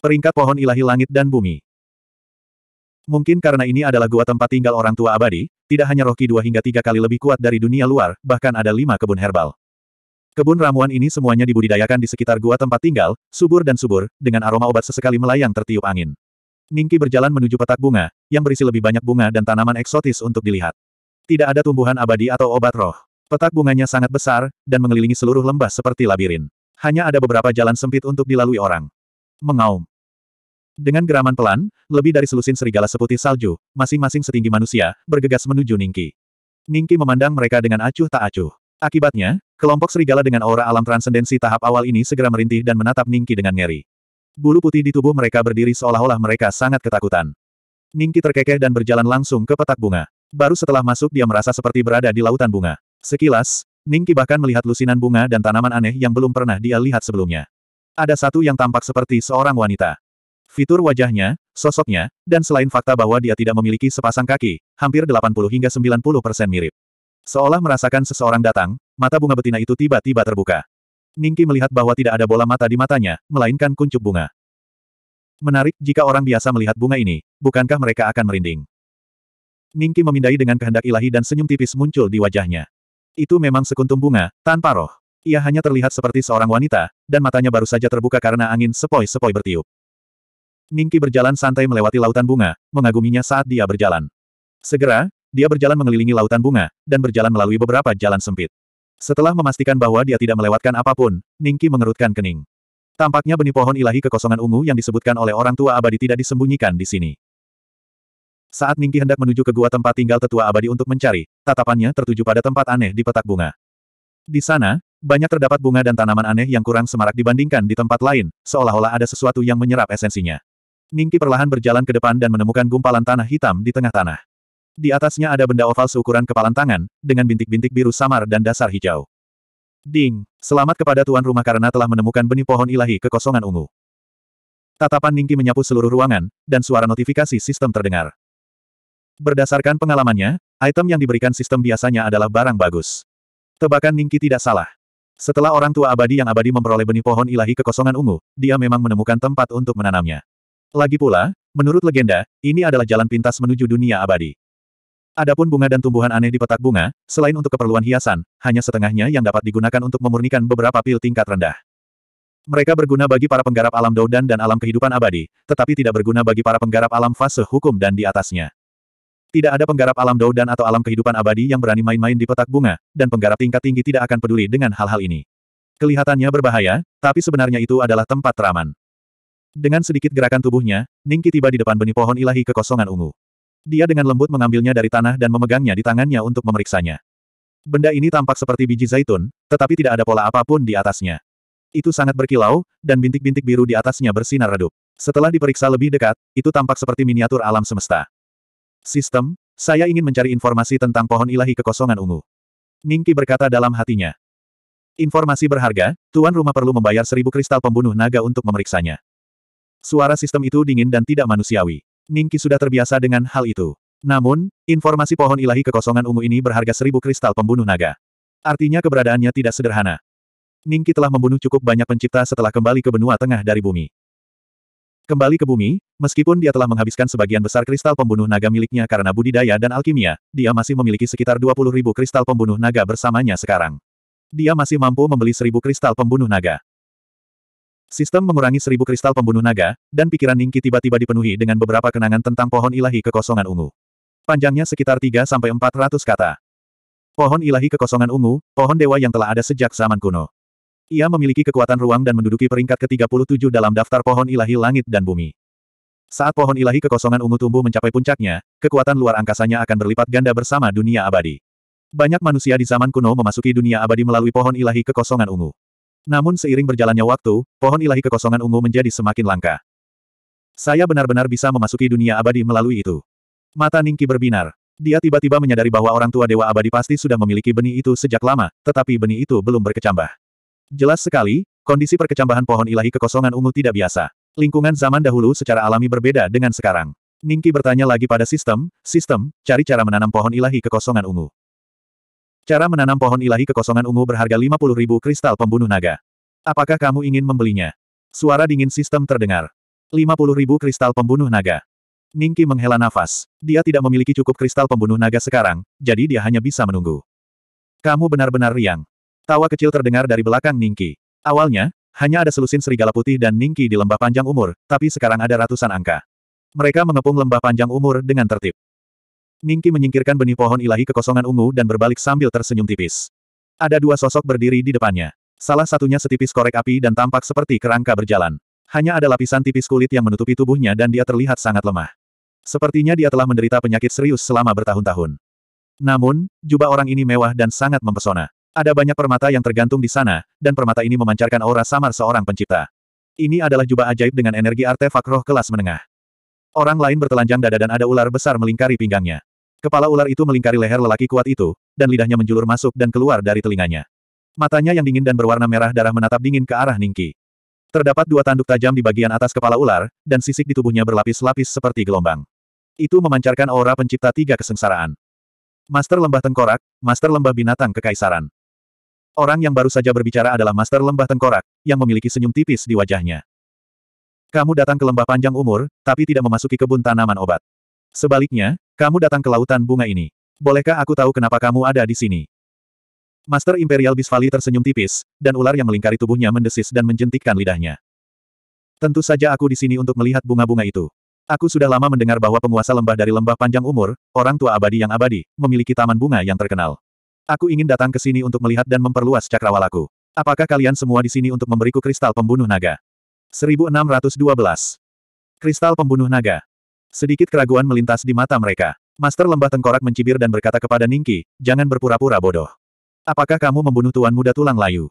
Peringkat pohon ilahi langit dan bumi. Mungkin karena ini adalah gua tempat tinggal orang tua abadi, tidak hanya Rocky dua hingga tiga kali lebih kuat dari dunia luar, bahkan ada lima kebun herbal. Kebun ramuan ini semuanya dibudidayakan di sekitar gua tempat tinggal, subur dan subur, dengan aroma obat sesekali melayang tertiup angin. Ningki berjalan menuju petak bunga, yang berisi lebih banyak bunga dan tanaman eksotis untuk dilihat. Tidak ada tumbuhan abadi atau obat roh. Petak bunganya sangat besar, dan mengelilingi seluruh lembah seperti labirin. Hanya ada beberapa jalan sempit untuk dilalui orang mengaum. Dengan geraman pelan, lebih dari selusin serigala seputih salju, masing-masing setinggi manusia, bergegas menuju Ningki. Ningki memandang mereka dengan acuh tak acuh. Akibatnya, kelompok serigala dengan aura alam transendensi tahap awal ini segera merintih dan menatap Ningki dengan ngeri. Bulu putih di tubuh mereka berdiri seolah-olah mereka sangat ketakutan. Ningki terkekeh dan berjalan langsung ke petak bunga. Baru setelah masuk dia merasa seperti berada di lautan bunga. Sekilas, Ningki bahkan melihat lusinan bunga dan tanaman aneh yang belum pernah dia lihat sebelumnya ada satu yang tampak seperti seorang wanita. Fitur wajahnya, sosoknya, dan selain fakta bahwa dia tidak memiliki sepasang kaki, hampir 80 hingga 90 persen mirip. Seolah merasakan seseorang datang, mata bunga betina itu tiba-tiba terbuka. Ningki melihat bahwa tidak ada bola mata di matanya, melainkan kuncup bunga. Menarik, jika orang biasa melihat bunga ini, bukankah mereka akan merinding? Ningki memindai dengan kehendak ilahi dan senyum tipis muncul di wajahnya. Itu memang sekuntum bunga, tanpa roh. Ia hanya terlihat seperti seorang wanita, dan matanya baru saja terbuka karena angin sepoi-sepoi bertiup. Ningki berjalan santai melewati lautan bunga, mengaguminya saat dia berjalan. Segera, dia berjalan mengelilingi lautan bunga, dan berjalan melalui beberapa jalan sempit. Setelah memastikan bahwa dia tidak melewatkan apapun, Ningki mengerutkan kening. Tampaknya benih pohon ilahi kekosongan ungu yang disebutkan oleh orang tua abadi tidak disembunyikan di sini. Saat Ningki hendak menuju ke gua tempat tinggal tetua abadi untuk mencari, tatapannya tertuju pada tempat aneh di petak bunga. Di sana, banyak terdapat bunga dan tanaman aneh yang kurang semarak dibandingkan di tempat lain, seolah-olah ada sesuatu yang menyerap esensinya. Ningki perlahan berjalan ke depan dan menemukan gumpalan tanah hitam di tengah tanah. Di atasnya ada benda oval seukuran kepalan tangan, dengan bintik-bintik biru samar dan dasar hijau. Ding, selamat kepada tuan rumah karena telah menemukan benih pohon ilahi kekosongan ungu. Tatapan Ningki menyapu seluruh ruangan, dan suara notifikasi sistem terdengar. Berdasarkan pengalamannya, item yang diberikan sistem biasanya adalah barang bagus. Tebakan Ningki tidak salah. Setelah orang tua abadi yang abadi memperoleh benih pohon ilahi kekosongan ungu, dia memang menemukan tempat untuk menanamnya. Lagi pula, menurut legenda, ini adalah jalan pintas menuju dunia abadi. Adapun bunga dan tumbuhan aneh di petak bunga, selain untuk keperluan hiasan, hanya setengahnya yang dapat digunakan untuk memurnikan beberapa pil tingkat rendah. Mereka berguna bagi para penggarap alam Doudan dan alam kehidupan abadi, tetapi tidak berguna bagi para penggarap alam fase hukum dan di atasnya. Tidak ada penggarap alam dan atau alam kehidupan abadi yang berani main-main di petak bunga, dan penggarap tingkat tinggi tidak akan peduli dengan hal-hal ini. Kelihatannya berbahaya, tapi sebenarnya itu adalah tempat teraman. Dengan sedikit gerakan tubuhnya, Ningki tiba di depan benih pohon ilahi kekosongan ungu. Dia dengan lembut mengambilnya dari tanah dan memegangnya di tangannya untuk memeriksanya. Benda ini tampak seperti biji zaitun, tetapi tidak ada pola apapun di atasnya. Itu sangat berkilau, dan bintik-bintik biru di atasnya bersinar redup. Setelah diperiksa lebih dekat, itu tampak seperti miniatur alam semesta. Sistem, saya ingin mencari informasi tentang pohon ilahi kekosongan ungu. Ningki berkata dalam hatinya. Informasi berharga, tuan rumah perlu membayar seribu kristal pembunuh naga untuk memeriksanya. Suara sistem itu dingin dan tidak manusiawi. Ningki sudah terbiasa dengan hal itu. Namun, informasi pohon ilahi kekosongan ungu ini berharga seribu kristal pembunuh naga. Artinya keberadaannya tidak sederhana. Ningki telah membunuh cukup banyak pencipta setelah kembali ke benua tengah dari bumi. Kembali ke bumi, Meskipun dia telah menghabiskan sebagian besar kristal pembunuh naga miliknya karena budidaya dan alkimia, dia masih memiliki sekitar 20 ribu kristal pembunuh naga bersamanya sekarang. Dia masih mampu membeli seribu kristal pembunuh naga. Sistem mengurangi seribu kristal pembunuh naga, dan pikiran Ningki tiba-tiba dipenuhi dengan beberapa kenangan tentang pohon ilahi kekosongan ungu. Panjangnya sekitar 3-400 kata. Pohon ilahi kekosongan ungu, pohon dewa yang telah ada sejak zaman kuno. Ia memiliki kekuatan ruang dan menduduki peringkat ke-37 dalam daftar pohon ilahi langit dan bumi. Saat pohon ilahi kekosongan ungu tumbuh mencapai puncaknya, kekuatan luar angkasanya akan berlipat ganda bersama dunia abadi. Banyak manusia di zaman kuno memasuki dunia abadi melalui pohon ilahi kekosongan ungu. Namun seiring berjalannya waktu, pohon ilahi kekosongan ungu menjadi semakin langka. Saya benar-benar bisa memasuki dunia abadi melalui itu. Mata Ningki berbinar. Dia tiba-tiba menyadari bahwa orang tua Dewa Abadi pasti sudah memiliki benih itu sejak lama, tetapi benih itu belum berkecambah. Jelas sekali, kondisi perkecambahan pohon ilahi kekosongan ungu tidak biasa. Lingkungan zaman dahulu secara alami berbeda dengan sekarang. Ningki bertanya lagi pada sistem, sistem, cari cara menanam pohon ilahi kekosongan ungu. Cara menanam pohon ilahi kekosongan ungu berharga 50 ribu kristal pembunuh naga. Apakah kamu ingin membelinya? Suara dingin sistem terdengar. 50 ribu kristal pembunuh naga. Ningki menghela nafas. Dia tidak memiliki cukup kristal pembunuh naga sekarang, jadi dia hanya bisa menunggu. Kamu benar-benar riang. Tawa kecil terdengar dari belakang Ningki. Awalnya, hanya ada selusin serigala putih dan ningki di lembah panjang umur, tapi sekarang ada ratusan angka. Mereka mengepung lembah panjang umur dengan tertib. Ningki menyingkirkan benih pohon ilahi kekosongan ungu dan berbalik sambil tersenyum tipis. Ada dua sosok berdiri di depannya. Salah satunya setipis korek api dan tampak seperti kerangka berjalan. Hanya ada lapisan tipis kulit yang menutupi tubuhnya dan dia terlihat sangat lemah. Sepertinya dia telah menderita penyakit serius selama bertahun-tahun. Namun, jubah orang ini mewah dan sangat mempesona. Ada banyak permata yang tergantung di sana, dan permata ini memancarkan aura samar seorang pencipta. Ini adalah jubah ajaib dengan energi artefak roh kelas menengah. Orang lain bertelanjang dada dan ada ular besar melingkari pinggangnya. Kepala ular itu melingkari leher lelaki kuat itu, dan lidahnya menjulur masuk dan keluar dari telinganya. Matanya yang dingin dan berwarna merah darah menatap dingin ke arah Ningki. Terdapat dua tanduk tajam di bagian atas kepala ular, dan sisik di tubuhnya berlapis-lapis seperti gelombang. Itu memancarkan aura pencipta tiga kesengsaraan. Master Lembah Tengkorak, Master Lembah Binatang Kekaisaran. Orang yang baru saja berbicara adalah Master Lembah Tengkorak, yang memiliki senyum tipis di wajahnya. Kamu datang ke lembah panjang umur, tapi tidak memasuki kebun tanaman obat. Sebaliknya, kamu datang ke lautan bunga ini. Bolehkah aku tahu kenapa kamu ada di sini? Master Imperial Bisvali tersenyum tipis, dan ular yang melingkari tubuhnya mendesis dan menjentikkan lidahnya. Tentu saja aku di sini untuk melihat bunga-bunga itu. Aku sudah lama mendengar bahwa penguasa lembah dari lembah panjang umur, orang tua abadi yang abadi, memiliki taman bunga yang terkenal. Aku ingin datang ke sini untuk melihat dan memperluas cakrawalaku. Apakah kalian semua di sini untuk memberiku kristal pembunuh naga? 1612. Kristal pembunuh naga. Sedikit keraguan melintas di mata mereka. Master lembah tengkorak mencibir dan berkata kepada Ningki, jangan berpura-pura bodoh. Apakah kamu membunuh tuan muda tulang layu?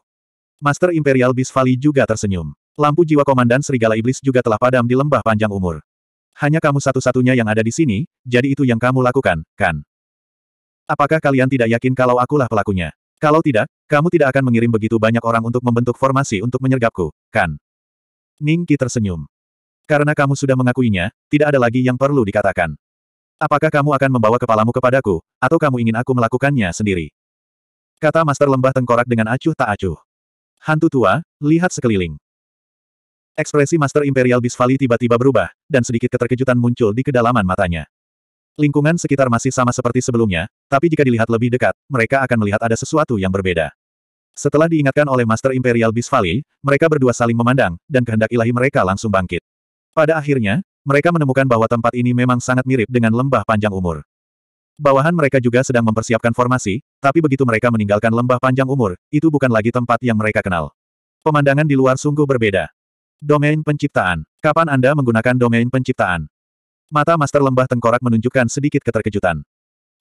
Master Imperial Bisvali juga tersenyum. Lampu jiwa komandan Serigala Iblis juga telah padam di lembah panjang umur. Hanya kamu satu-satunya yang ada di sini, jadi itu yang kamu lakukan, kan? Apakah kalian tidak yakin kalau akulah pelakunya? Kalau tidak, kamu tidak akan mengirim begitu banyak orang untuk membentuk formasi untuk menyergapku, kan? Ningki tersenyum. Karena kamu sudah mengakuinya, tidak ada lagi yang perlu dikatakan. Apakah kamu akan membawa kepalamu kepadaku, atau kamu ingin aku melakukannya sendiri? Kata Master Lembah Tengkorak dengan acuh tak acuh. Hantu tua, lihat sekeliling. Ekspresi Master Imperial Bisvali tiba-tiba berubah, dan sedikit keterkejutan muncul di kedalaman matanya. Lingkungan sekitar masih sama seperti sebelumnya, tapi jika dilihat lebih dekat, mereka akan melihat ada sesuatu yang berbeda. Setelah diingatkan oleh Master Imperial Beast mereka berdua saling memandang, dan kehendak ilahi mereka langsung bangkit. Pada akhirnya, mereka menemukan bahwa tempat ini memang sangat mirip dengan lembah panjang umur. Bawahan mereka juga sedang mempersiapkan formasi, tapi begitu mereka meninggalkan lembah panjang umur, itu bukan lagi tempat yang mereka kenal. Pemandangan di luar sungguh berbeda. Domain penciptaan. Kapan Anda menggunakan domain penciptaan? Mata Master Lembah Tengkorak menunjukkan sedikit keterkejutan.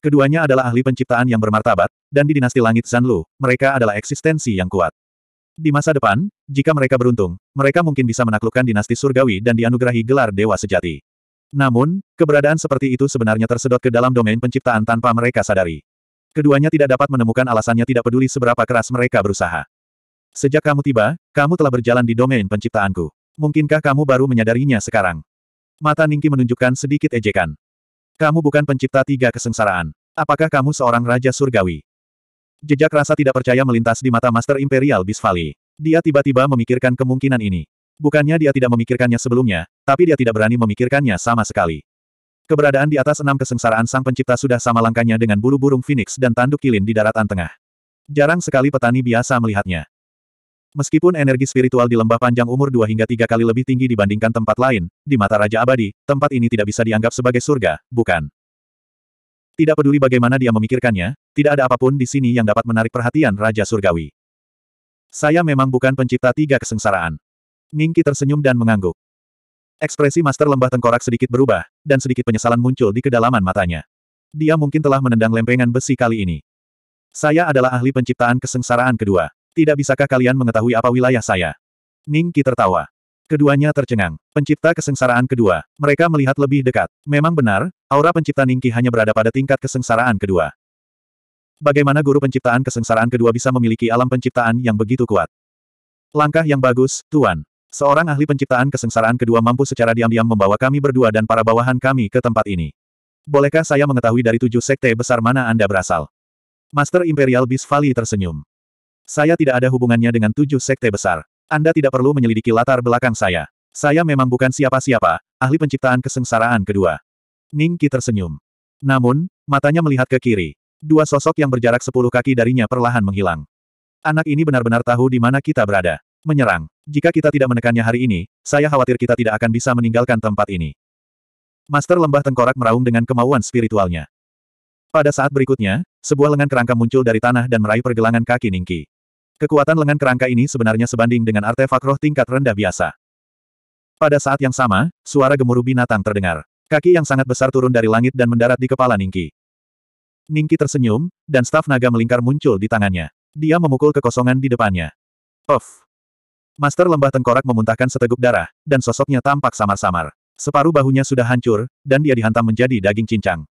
Keduanya adalah ahli penciptaan yang bermartabat, dan di dinasti langit Zanlu, mereka adalah eksistensi yang kuat. Di masa depan, jika mereka beruntung, mereka mungkin bisa menaklukkan dinasti surgawi dan dianugerahi gelar dewa sejati. Namun, keberadaan seperti itu sebenarnya tersedot ke dalam domain penciptaan tanpa mereka sadari. Keduanya tidak dapat menemukan alasannya tidak peduli seberapa keras mereka berusaha. Sejak kamu tiba, kamu telah berjalan di domain penciptaanku. Mungkinkah kamu baru menyadarinya sekarang? Mata Ningki menunjukkan sedikit ejekan. Kamu bukan pencipta tiga kesengsaraan. Apakah kamu seorang raja surgawi? Jejak rasa tidak percaya melintas di mata Master Imperial Bisvali. Dia tiba-tiba memikirkan kemungkinan ini. Bukannya dia tidak memikirkannya sebelumnya, tapi dia tidak berani memikirkannya sama sekali. Keberadaan di atas enam kesengsaraan sang pencipta sudah sama langkahnya dengan bulu burung phoenix dan tanduk kilin di daratan tengah. Jarang sekali petani biasa melihatnya. Meskipun energi spiritual di lembah panjang umur dua hingga tiga kali lebih tinggi dibandingkan tempat lain, di mata Raja Abadi, tempat ini tidak bisa dianggap sebagai surga, bukan? Tidak peduli bagaimana dia memikirkannya, tidak ada apapun di sini yang dapat menarik perhatian Raja Surgawi. Saya memang bukan pencipta tiga kesengsaraan. Ningki tersenyum dan mengangguk. Ekspresi Master Lembah Tengkorak sedikit berubah, dan sedikit penyesalan muncul di kedalaman matanya. Dia mungkin telah menendang lempengan besi kali ini. Saya adalah ahli penciptaan kesengsaraan kedua. Tidak bisakah kalian mengetahui apa wilayah saya? Ning Ningki tertawa. Keduanya tercengang. Pencipta kesengsaraan kedua. Mereka melihat lebih dekat. Memang benar, aura pencipta Ning Ningki hanya berada pada tingkat kesengsaraan kedua. Bagaimana guru penciptaan kesengsaraan kedua bisa memiliki alam penciptaan yang begitu kuat? Langkah yang bagus, Tuan. Seorang ahli penciptaan kesengsaraan kedua mampu secara diam-diam membawa kami berdua dan para bawahan kami ke tempat ini. Bolehkah saya mengetahui dari tujuh sekte besar mana Anda berasal? Master Imperial Bisvali tersenyum. Saya tidak ada hubungannya dengan tujuh sekte besar. Anda tidak perlu menyelidiki latar belakang saya. Saya memang bukan siapa-siapa, ahli penciptaan kesengsaraan kedua. Ning Qi tersenyum. Namun, matanya melihat ke kiri. Dua sosok yang berjarak sepuluh kaki darinya perlahan menghilang. Anak ini benar-benar tahu di mana kita berada. Menyerang. Jika kita tidak menekannya hari ini, saya khawatir kita tidak akan bisa meninggalkan tempat ini. Master Lembah Tengkorak meraung dengan kemauan spiritualnya. Pada saat berikutnya, sebuah lengan kerangka muncul dari tanah dan meraih pergelangan kaki Ningki. Kekuatan lengan kerangka ini sebenarnya sebanding dengan artefak roh tingkat rendah biasa. Pada saat yang sama, suara gemuruh binatang terdengar. Kaki yang sangat besar turun dari langit dan mendarat di kepala Ningki. Ningki tersenyum, dan staf naga melingkar muncul di tangannya. Dia memukul kekosongan di depannya. Off. Master lembah tengkorak memuntahkan seteguk darah, dan sosoknya tampak samar-samar. Separuh bahunya sudah hancur, dan dia dihantam menjadi daging cincang.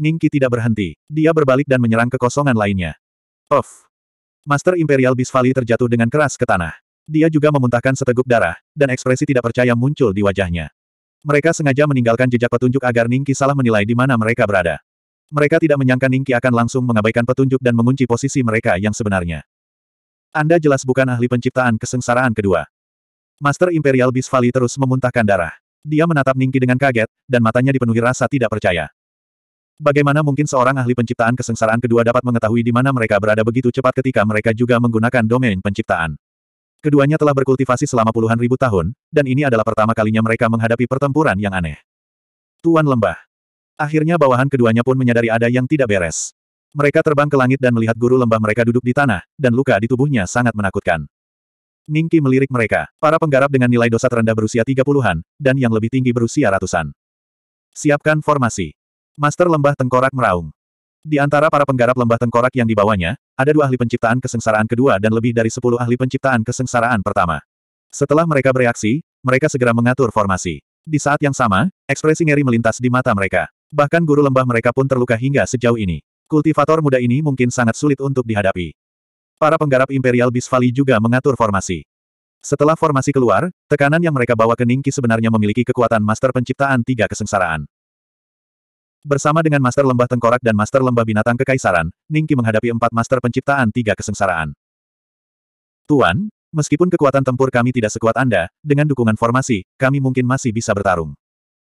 Ningki tidak berhenti. Dia berbalik dan menyerang kekosongan lainnya. Off. Master Imperial Bisvali terjatuh dengan keras ke tanah. Dia juga memuntahkan seteguk darah, dan ekspresi tidak percaya muncul di wajahnya. Mereka sengaja meninggalkan jejak petunjuk agar Ningki salah menilai di mana mereka berada. Mereka tidak menyangka Ningki akan langsung mengabaikan petunjuk dan mengunci posisi mereka yang sebenarnya. Anda jelas bukan ahli penciptaan kesengsaraan kedua. Master Imperial Bisvali terus memuntahkan darah. Dia menatap Ningki dengan kaget, dan matanya dipenuhi rasa tidak percaya. Bagaimana mungkin seorang ahli penciptaan kesengsaraan kedua dapat mengetahui di mana mereka berada begitu cepat ketika mereka juga menggunakan domain penciptaan? Keduanya telah berkultivasi selama puluhan ribu tahun, dan ini adalah pertama kalinya mereka menghadapi pertempuran yang aneh. Tuan Lembah. Akhirnya bawahan keduanya pun menyadari ada yang tidak beres. Mereka terbang ke langit dan melihat guru lembah mereka duduk di tanah, dan luka di tubuhnya sangat menakutkan. Ningki melirik mereka, para penggarap dengan nilai dosa terendah berusia tiga puluhan, dan yang lebih tinggi berusia ratusan. Siapkan formasi. Master Lembah Tengkorak meraung. Di antara para penggarap Lembah Tengkorak yang dibawanya, ada dua ahli penciptaan kesengsaraan kedua dan lebih dari sepuluh ahli penciptaan kesengsaraan pertama. Setelah mereka bereaksi, mereka segera mengatur formasi. Di saat yang sama, ekspresi ngeri melintas di mata mereka. Bahkan guru lembah mereka pun terluka hingga sejauh ini. Kultivator muda ini mungkin sangat sulit untuk dihadapi. Para penggarap Imperial bisvali juga mengatur formasi. Setelah formasi keluar, tekanan yang mereka bawa ke Ningki sebenarnya memiliki kekuatan master penciptaan tiga kesengsaraan. Bersama dengan Master Lembah Tengkorak dan Master Lembah Binatang Kekaisaran, Ningki menghadapi empat Master Penciptaan Tiga Kesengsaraan. Tuan, meskipun kekuatan tempur kami tidak sekuat Anda, dengan dukungan formasi, kami mungkin masih bisa bertarung.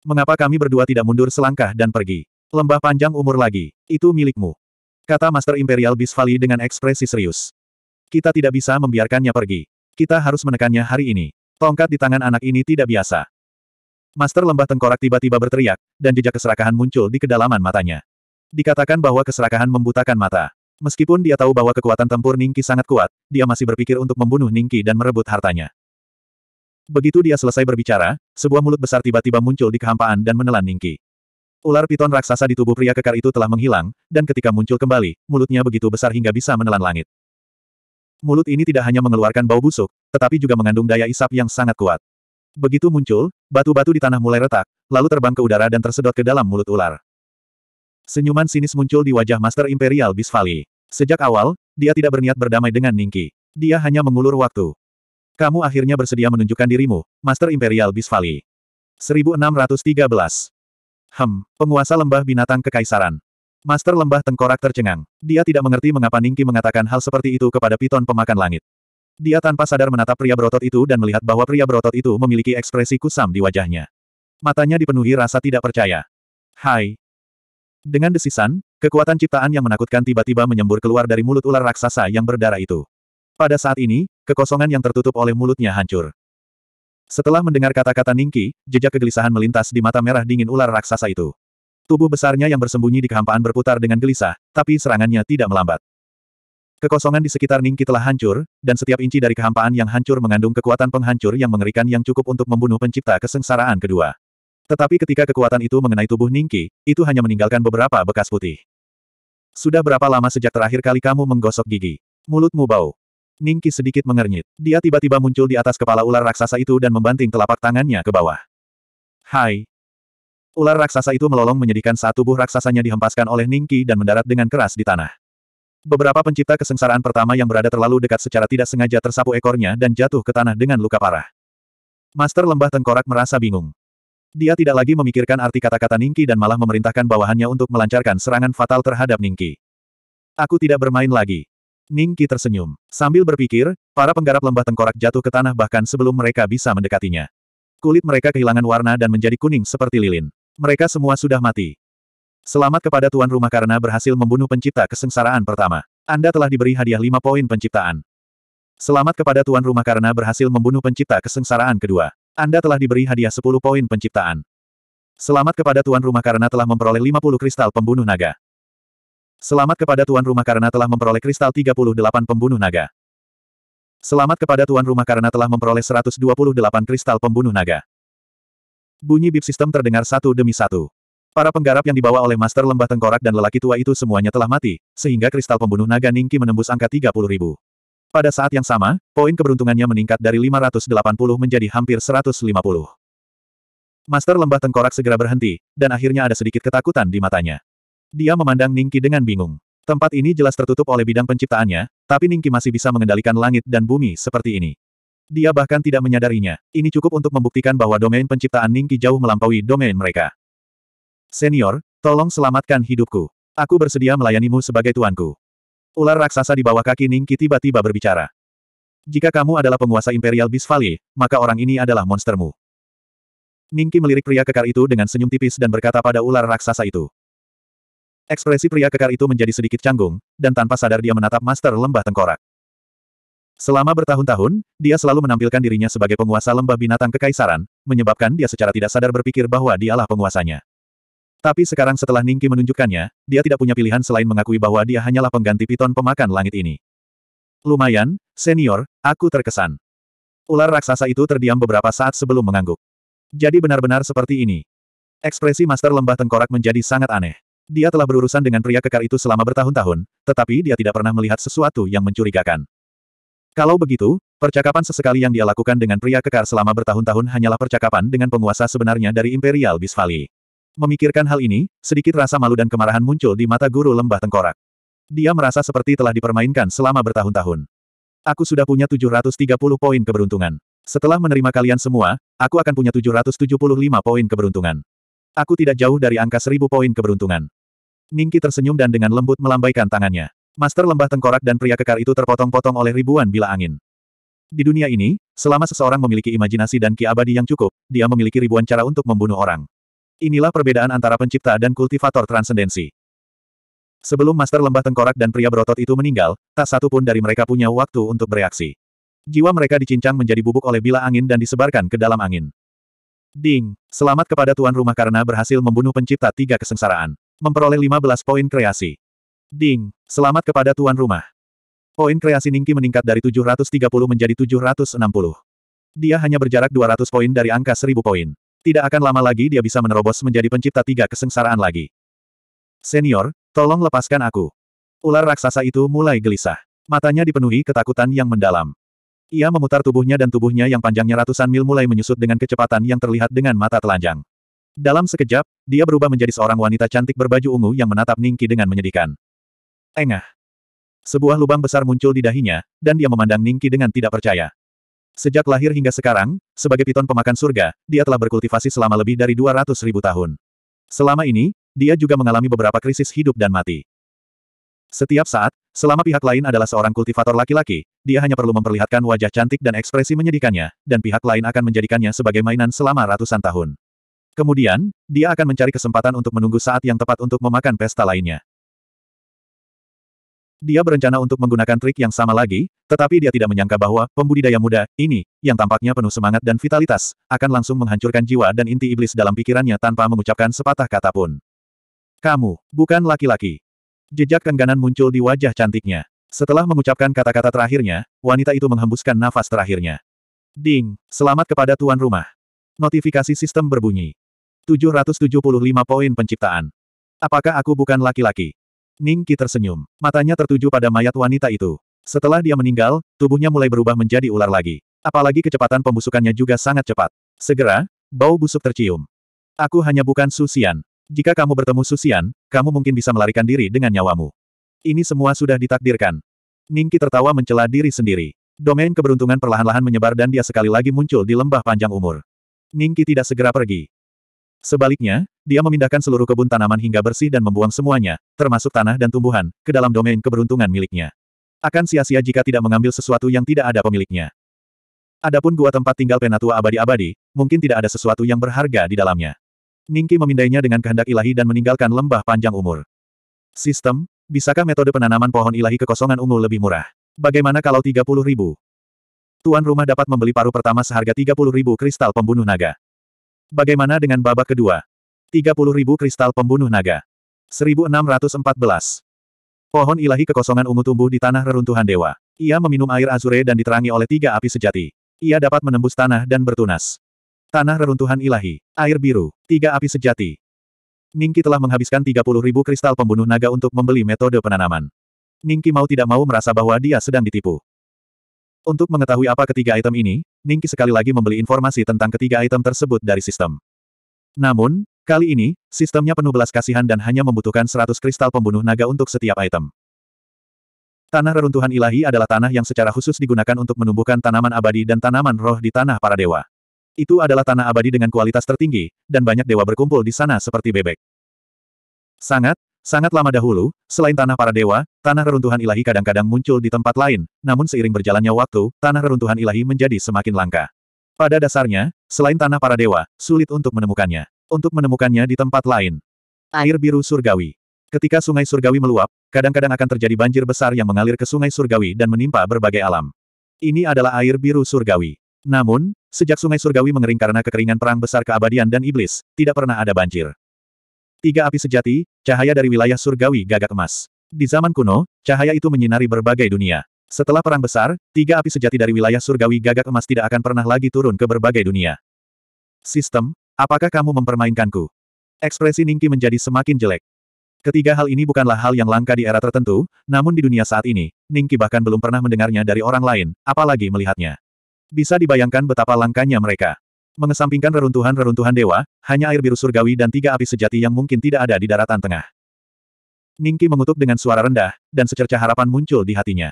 Mengapa kami berdua tidak mundur selangkah dan pergi? Lembah panjang umur lagi, itu milikmu. Kata Master Imperial Bisvali dengan ekspresi serius. Kita tidak bisa membiarkannya pergi. Kita harus menekannya hari ini. Tongkat di tangan anak ini tidak biasa. Master Lembah Tengkorak tiba-tiba berteriak, dan jejak keserakahan muncul di kedalaman matanya. Dikatakan bahwa keserakahan membutakan mata. Meskipun dia tahu bahwa kekuatan tempur Ningki sangat kuat, dia masih berpikir untuk membunuh Ningki dan merebut hartanya. Begitu dia selesai berbicara, sebuah mulut besar tiba-tiba muncul di kehampaan dan menelan Ningki. Ular piton raksasa di tubuh pria kekar itu telah menghilang, dan ketika muncul kembali, mulutnya begitu besar hingga bisa menelan langit. Mulut ini tidak hanya mengeluarkan bau busuk, tetapi juga mengandung daya isap yang sangat kuat. Begitu muncul, batu-batu di tanah mulai retak, lalu terbang ke udara dan tersedot ke dalam mulut ular. Senyuman sinis muncul di wajah Master Imperial Bisvali. Sejak awal, dia tidak berniat berdamai dengan Ningki. Dia hanya mengulur waktu. Kamu akhirnya bersedia menunjukkan dirimu, Master Imperial Bisvali. 1613. Hem, penguasa lembah binatang kekaisaran. Master lembah tengkorak tercengang. Dia tidak mengerti mengapa Ningki mengatakan hal seperti itu kepada piton pemakan langit. Dia tanpa sadar menatap pria berotot itu dan melihat bahwa pria berotot itu memiliki ekspresi kusam di wajahnya. Matanya dipenuhi rasa tidak percaya. Hai. Dengan desisan, kekuatan ciptaan yang menakutkan tiba-tiba menyembur keluar dari mulut ular raksasa yang berdarah itu. Pada saat ini, kekosongan yang tertutup oleh mulutnya hancur. Setelah mendengar kata-kata Ningki, jejak kegelisahan melintas di mata merah dingin ular raksasa itu. Tubuh besarnya yang bersembunyi di kehampaan berputar dengan gelisah, tapi serangannya tidak melambat. Kekosongan di sekitar Ningki telah hancur, dan setiap inci dari kehampaan yang hancur mengandung kekuatan penghancur yang mengerikan yang cukup untuk membunuh pencipta kesengsaraan kedua. Tetapi ketika kekuatan itu mengenai tubuh Ningki, itu hanya meninggalkan beberapa bekas putih. Sudah berapa lama sejak terakhir kali kamu menggosok gigi? Mulutmu bau. Ningki sedikit mengernyit. Dia tiba-tiba muncul di atas kepala ular raksasa itu dan membanting telapak tangannya ke bawah. Hai. Ular raksasa itu melolong menyedihkan saat tubuh raksasanya dihempaskan oleh Ningki dan mendarat dengan keras di tanah. Beberapa pencipta kesengsaraan pertama yang berada terlalu dekat secara tidak sengaja tersapu ekornya dan jatuh ke tanah dengan luka parah. Master lembah tengkorak merasa bingung. Dia tidak lagi memikirkan arti kata-kata Ningki dan malah memerintahkan bawahannya untuk melancarkan serangan fatal terhadap Ningki. Aku tidak bermain lagi. Ningki tersenyum. Sambil berpikir, para penggarap lembah tengkorak jatuh ke tanah bahkan sebelum mereka bisa mendekatinya. Kulit mereka kehilangan warna dan menjadi kuning seperti lilin. Mereka semua sudah mati. Selamat kepada tuan rumah karena berhasil membunuh pencipta kesengsaraan pertama. Anda telah diberi hadiah 5 poin penciptaan. Selamat kepada tuan rumah karena berhasil membunuh pencipta kesengsaraan kedua. Anda telah diberi hadiah 10 poin penciptaan. Selamat kepada tuan rumah karena telah memperoleh 50 kristal pembunuh naga. Selamat kepada tuan rumah karena telah memperoleh kristal 38 pembunuh naga. Selamat kepada tuan rumah karena telah memperoleh 128 kristal pembunuh naga. Bunyi bip sistem terdengar satu demi satu. Para penggarap yang dibawa oleh Master Lembah Tengkorak dan lelaki tua itu semuanya telah mati, sehingga kristal pembunuh naga Ningki menembus angka 30 ribu. Pada saat yang sama, poin keberuntungannya meningkat dari 580 menjadi hampir 150. Master Lembah Tengkorak segera berhenti, dan akhirnya ada sedikit ketakutan di matanya. Dia memandang Ningki dengan bingung. Tempat ini jelas tertutup oleh bidang penciptaannya, tapi Ningki masih bisa mengendalikan langit dan bumi seperti ini. Dia bahkan tidak menyadarinya. Ini cukup untuk membuktikan bahwa domain penciptaan Ningki jauh melampaui domain mereka. Senior, tolong selamatkan hidupku. Aku bersedia melayanimu sebagai tuanku. Ular raksasa di bawah kaki Ningki tiba-tiba berbicara. Jika kamu adalah penguasa Imperial Bisvali, maka orang ini adalah monstermu. Ningki melirik pria kekar itu dengan senyum tipis dan berkata pada ular raksasa itu. Ekspresi pria kekar itu menjadi sedikit canggung, dan tanpa sadar dia menatap Master Lembah Tengkorak. Selama bertahun-tahun, dia selalu menampilkan dirinya sebagai penguasa lembah binatang kekaisaran, menyebabkan dia secara tidak sadar berpikir bahwa dialah penguasanya. Tapi sekarang setelah Ningki menunjukkannya, dia tidak punya pilihan selain mengakui bahwa dia hanyalah pengganti piton pemakan langit ini. Lumayan, senior, aku terkesan. Ular raksasa itu terdiam beberapa saat sebelum mengangguk. Jadi benar-benar seperti ini. Ekspresi Master Lembah Tengkorak menjadi sangat aneh. Dia telah berurusan dengan pria kekar itu selama bertahun-tahun, tetapi dia tidak pernah melihat sesuatu yang mencurigakan. Kalau begitu, percakapan sesekali yang dia lakukan dengan pria kekar selama bertahun-tahun hanyalah percakapan dengan penguasa sebenarnya dari Imperial Bisvali. Memikirkan hal ini, sedikit rasa malu dan kemarahan muncul di mata guru lembah tengkorak. Dia merasa seperti telah dipermainkan selama bertahun-tahun. Aku sudah punya 730 poin keberuntungan. Setelah menerima kalian semua, aku akan punya 775 poin keberuntungan. Aku tidak jauh dari angka 1000 poin keberuntungan. Ningki tersenyum dan dengan lembut melambaikan tangannya. Master lembah tengkorak dan pria kekar itu terpotong-potong oleh ribuan bila angin. Di dunia ini, selama seseorang memiliki imajinasi dan ki abadi yang cukup, dia memiliki ribuan cara untuk membunuh orang. Inilah perbedaan antara pencipta dan kultivator transendensi. Sebelum Master Lembah Tengkorak dan pria berotot itu meninggal, tak satu pun dari mereka punya waktu untuk bereaksi. Jiwa mereka dicincang menjadi bubuk oleh bila angin dan disebarkan ke dalam angin. Ding! Selamat kepada tuan rumah karena berhasil membunuh pencipta tiga kesengsaraan. Memperoleh 15 poin kreasi. Ding! Selamat kepada tuan rumah. Poin kreasi Ningki meningkat dari 730 menjadi 760. Dia hanya berjarak 200 poin dari angka 1000 poin. Tidak akan lama lagi dia bisa menerobos menjadi pencipta tiga kesengsaraan lagi. Senior, tolong lepaskan aku. Ular raksasa itu mulai gelisah. Matanya dipenuhi ketakutan yang mendalam. Ia memutar tubuhnya dan tubuhnya yang panjangnya ratusan mil mulai menyusut dengan kecepatan yang terlihat dengan mata telanjang. Dalam sekejap, dia berubah menjadi seorang wanita cantik berbaju ungu yang menatap Ningki dengan menyedihkan. Engah. Sebuah lubang besar muncul di dahinya, dan dia memandang Ningki dengan tidak percaya. Sejak lahir hingga sekarang, sebagai piton pemakan surga, dia telah berkultivasi selama lebih dari 200 ribu tahun. Selama ini, dia juga mengalami beberapa krisis hidup dan mati. Setiap saat, selama pihak lain adalah seorang kultivator laki-laki, dia hanya perlu memperlihatkan wajah cantik dan ekspresi menyedihkannya, dan pihak lain akan menjadikannya sebagai mainan selama ratusan tahun. Kemudian, dia akan mencari kesempatan untuk menunggu saat yang tepat untuk memakan pesta lainnya. Dia berencana untuk menggunakan trik yang sama lagi, tetapi dia tidak menyangka bahwa pembudidaya muda ini, yang tampaknya penuh semangat dan vitalitas, akan langsung menghancurkan jiwa dan inti iblis dalam pikirannya tanpa mengucapkan sepatah kata pun. Kamu, bukan laki-laki. Jejak kengganan muncul di wajah cantiknya. Setelah mengucapkan kata-kata terakhirnya, wanita itu menghembuskan nafas terakhirnya. Ding, selamat kepada tuan rumah. Notifikasi sistem berbunyi. 775 poin penciptaan. Apakah aku bukan laki-laki? Ning Qi tersenyum. Matanya tertuju pada mayat wanita itu. Setelah dia meninggal, tubuhnya mulai berubah menjadi ular lagi. Apalagi kecepatan pembusukannya juga sangat cepat. Segera, bau busuk tercium. Aku hanya bukan Susian. Jika kamu bertemu Susian, kamu mungkin bisa melarikan diri dengan nyawamu. Ini semua sudah ditakdirkan. Ningki tertawa mencela diri sendiri. Domain keberuntungan perlahan-lahan menyebar dan dia sekali lagi muncul di lembah panjang umur. Ningki tidak segera pergi. Sebaliknya, dia memindahkan seluruh kebun tanaman hingga bersih dan membuang semuanya, termasuk tanah dan tumbuhan, ke dalam domain keberuntungan miliknya. Akan sia-sia jika tidak mengambil sesuatu yang tidak ada pemiliknya. Adapun gua tempat tinggal penatua abadi-abadi, mungkin tidak ada sesuatu yang berharga di dalamnya. Ningki memindainya dengan kehendak ilahi dan meninggalkan lembah panjang umur. Sistem, bisakah metode penanaman pohon ilahi kekosongan ungu lebih murah? Bagaimana kalau 30 ribu? Tuan rumah dapat membeli paru pertama seharga 30 ribu kristal pembunuh naga. Bagaimana dengan babak kedua? 30.000 kristal pembunuh naga. 1614. Pohon ilahi kekosongan ungu tumbuh di tanah reruntuhan dewa. Ia meminum air azure dan diterangi oleh tiga api sejati. Ia dapat menembus tanah dan bertunas. Tanah reruntuhan ilahi. Air biru. Tiga api sejati. Ningki telah menghabiskan 30.000 kristal pembunuh naga untuk membeli metode penanaman. Ningki mau tidak mau merasa bahwa dia sedang ditipu. Untuk mengetahui apa ketiga item ini, Ningki sekali lagi membeli informasi tentang ketiga item tersebut dari sistem. Namun, kali ini, sistemnya penuh belas kasihan dan hanya membutuhkan 100 kristal pembunuh naga untuk setiap item. Tanah reruntuhan ilahi adalah tanah yang secara khusus digunakan untuk menumbuhkan tanaman abadi dan tanaman roh di tanah para dewa. Itu adalah tanah abadi dengan kualitas tertinggi, dan banyak dewa berkumpul di sana seperti bebek. Sangat, Sangat lama dahulu, selain tanah para dewa, tanah reruntuhan ilahi kadang-kadang muncul di tempat lain, namun seiring berjalannya waktu, tanah reruntuhan ilahi menjadi semakin langka. Pada dasarnya, selain tanah para dewa, sulit untuk menemukannya. Untuk menemukannya di tempat lain. Air biru surgawi. Ketika sungai surgawi meluap, kadang-kadang akan terjadi banjir besar yang mengalir ke sungai surgawi dan menimpa berbagai alam. Ini adalah air biru surgawi. Namun, sejak sungai surgawi mengering karena kekeringan perang besar keabadian dan iblis, tidak pernah ada banjir. Tiga api sejati, cahaya dari wilayah surgawi gagak emas. Di zaman kuno, cahaya itu menyinari berbagai dunia. Setelah perang besar, tiga api sejati dari wilayah surgawi gagak emas tidak akan pernah lagi turun ke berbagai dunia. Sistem, apakah kamu mempermainkanku? Ekspresi Ningki menjadi semakin jelek. Ketiga hal ini bukanlah hal yang langka di era tertentu, namun di dunia saat ini, Ningki bahkan belum pernah mendengarnya dari orang lain, apalagi melihatnya. Bisa dibayangkan betapa langkanya mereka. Mengesampingkan reruntuhan-reruntuhan dewa, hanya air biru surgawi dan tiga api sejati yang mungkin tidak ada di daratan tengah. Ningki mengutuk dengan suara rendah, dan secerca harapan muncul di hatinya.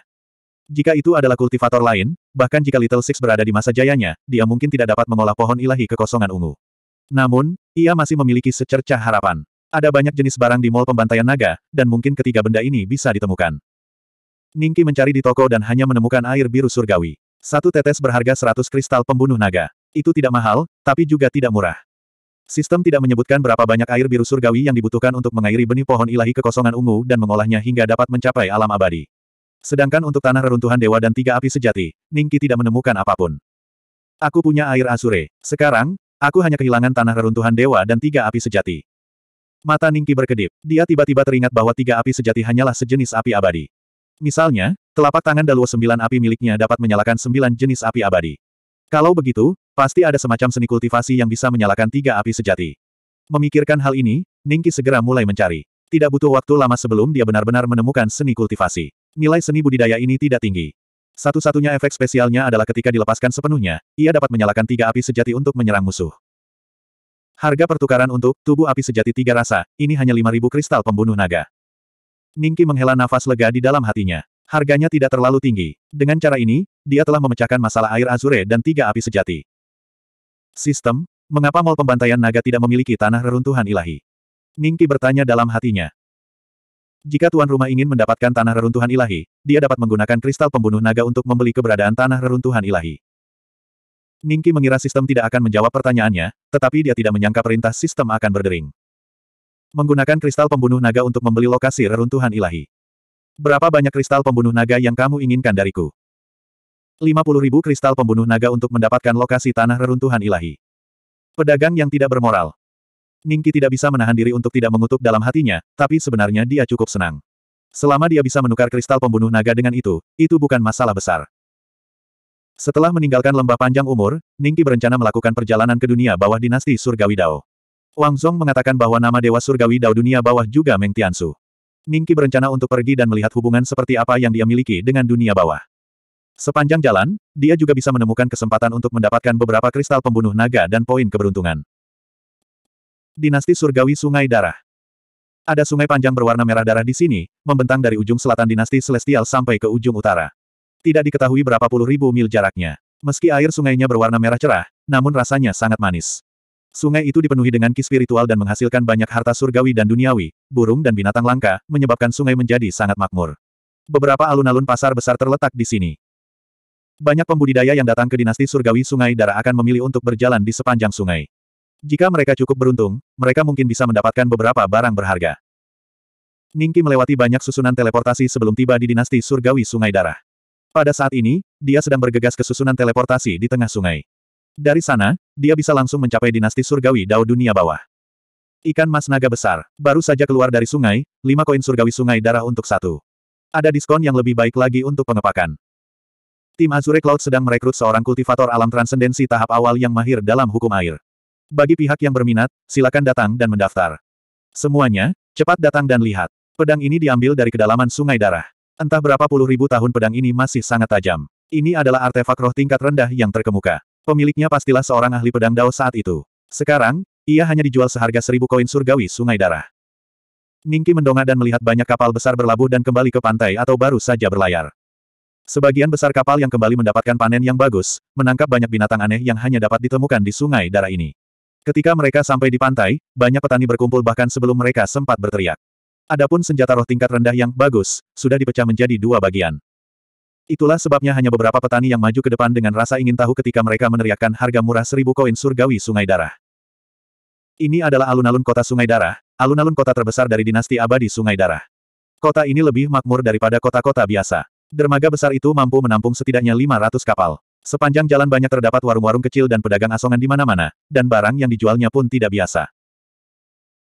Jika itu adalah kultivator lain, bahkan jika Little Six berada di masa jayanya, dia mungkin tidak dapat mengolah pohon ilahi kekosongan ungu. Namun, ia masih memiliki secerca harapan. Ada banyak jenis barang di mall pembantaian naga, dan mungkin ketiga benda ini bisa ditemukan. Ningki mencari di toko dan hanya menemukan air biru surgawi. Satu tetes berharga 100 kristal pembunuh naga. Itu tidak mahal, tapi juga tidak murah. Sistem tidak menyebutkan berapa banyak air biru surgawi yang dibutuhkan untuk mengairi benih pohon ilahi kekosongan ungu dan mengolahnya hingga dapat mencapai alam abadi. Sedangkan untuk tanah reruntuhan dewa dan tiga api sejati, Ningki tidak menemukan apapun. Aku punya air asure. Sekarang, aku hanya kehilangan tanah reruntuhan dewa dan tiga api sejati. Mata Ningki berkedip. Dia tiba-tiba teringat bahwa tiga api sejati hanyalah sejenis api abadi. Misalnya, telapak tangan Daluo sembilan api miliknya dapat menyalakan sembilan jenis api abadi. Kalau begitu, Pasti ada semacam seni kultivasi yang bisa menyalakan tiga api sejati. Memikirkan hal ini, Ningki segera mulai mencari. Tidak butuh waktu lama sebelum dia benar-benar menemukan seni kultivasi. Nilai seni budidaya ini tidak tinggi. Satu-satunya efek spesialnya adalah ketika dilepaskan sepenuhnya, ia dapat menyalakan tiga api sejati untuk menyerang musuh. Harga pertukaran untuk tubuh api sejati tiga rasa, ini hanya 5.000 kristal pembunuh naga. Ningki menghela nafas lega di dalam hatinya. Harganya tidak terlalu tinggi. Dengan cara ini, dia telah memecahkan masalah air azure dan tiga api sejati. Sistem, mengapa mal pembantaian naga tidak memiliki tanah reruntuhan ilahi? Ningki bertanya dalam hatinya. Jika tuan rumah ingin mendapatkan tanah reruntuhan ilahi, dia dapat menggunakan kristal pembunuh naga untuk membeli keberadaan tanah reruntuhan ilahi. Ningki mengira sistem tidak akan menjawab pertanyaannya, tetapi dia tidak menyangka perintah sistem akan berdering. Menggunakan kristal pembunuh naga untuk membeli lokasi reruntuhan ilahi. Berapa banyak kristal pembunuh naga yang kamu inginkan dariku? ribu kristal pembunuh naga untuk mendapatkan lokasi tanah reruntuhan ilahi. Pedagang yang tidak bermoral. Ningki tidak bisa menahan diri untuk tidak mengutuk dalam hatinya, tapi sebenarnya dia cukup senang. Selama dia bisa menukar kristal pembunuh naga dengan itu, itu bukan masalah besar. Setelah meninggalkan lembah panjang umur, Ningki berencana melakukan perjalanan ke dunia bawah dinasti Surgawi Dao. Wang Zhong mengatakan bahwa nama Dewa Surgawi Dao dunia bawah juga Meng Tiansu. Ningki berencana untuk pergi dan melihat hubungan seperti apa yang dia miliki dengan dunia bawah. Sepanjang jalan, dia juga bisa menemukan kesempatan untuk mendapatkan beberapa kristal pembunuh naga dan poin keberuntungan. Dinasti Surgawi Sungai Darah Ada sungai panjang berwarna merah darah di sini, membentang dari ujung selatan dinasti Celestial sampai ke ujung utara. Tidak diketahui berapa puluh ribu mil jaraknya. Meski air sungainya berwarna merah cerah, namun rasanya sangat manis. Sungai itu dipenuhi dengan ki spiritual dan menghasilkan banyak harta surgawi dan duniawi, burung dan binatang langka, menyebabkan sungai menjadi sangat makmur. Beberapa alun-alun pasar besar terletak di sini. Banyak pembudidaya yang datang ke dinasti surgawi Sungai Darah akan memilih untuk berjalan di sepanjang sungai. Jika mereka cukup beruntung, mereka mungkin bisa mendapatkan beberapa barang berharga. Ningki melewati banyak susunan teleportasi sebelum tiba di dinasti surgawi Sungai Darah. Pada saat ini, dia sedang bergegas ke susunan teleportasi di tengah sungai. Dari sana, dia bisa langsung mencapai dinasti surgawi Dao dunia bawah. Ikan mas naga besar, baru saja keluar dari sungai, lima koin surgawi sungai darah untuk satu. Ada diskon yang lebih baik lagi untuk pengepakan. Tim Azure Cloud sedang merekrut seorang kultivator alam transendensi tahap awal yang mahir dalam hukum air. Bagi pihak yang berminat, silakan datang dan mendaftar. Semuanya, cepat datang dan lihat. Pedang ini diambil dari kedalaman sungai darah. Entah berapa puluh ribu tahun pedang ini masih sangat tajam. Ini adalah artefak roh tingkat rendah yang terkemuka. Pemiliknya pastilah seorang ahli pedang dao saat itu. Sekarang, ia hanya dijual seharga seribu koin surgawi sungai darah. Ningki mendongak dan melihat banyak kapal besar berlabuh dan kembali ke pantai atau baru saja berlayar. Sebagian besar kapal yang kembali mendapatkan panen yang bagus, menangkap banyak binatang aneh yang hanya dapat ditemukan di sungai darah ini. Ketika mereka sampai di pantai, banyak petani berkumpul bahkan sebelum mereka sempat berteriak. Adapun senjata roh tingkat rendah yang bagus, sudah dipecah menjadi dua bagian. Itulah sebabnya hanya beberapa petani yang maju ke depan dengan rasa ingin tahu ketika mereka meneriakkan harga murah seribu koin surgawi sungai darah. Ini adalah alun-alun kota Sungai Darah, alun-alun kota terbesar dari dinasti abadi Sungai Darah. Kota ini lebih makmur daripada kota-kota biasa. Dermaga besar itu mampu menampung setidaknya 500 kapal. Sepanjang jalan banyak terdapat warung-warung kecil dan pedagang asongan di mana-mana, dan barang yang dijualnya pun tidak biasa.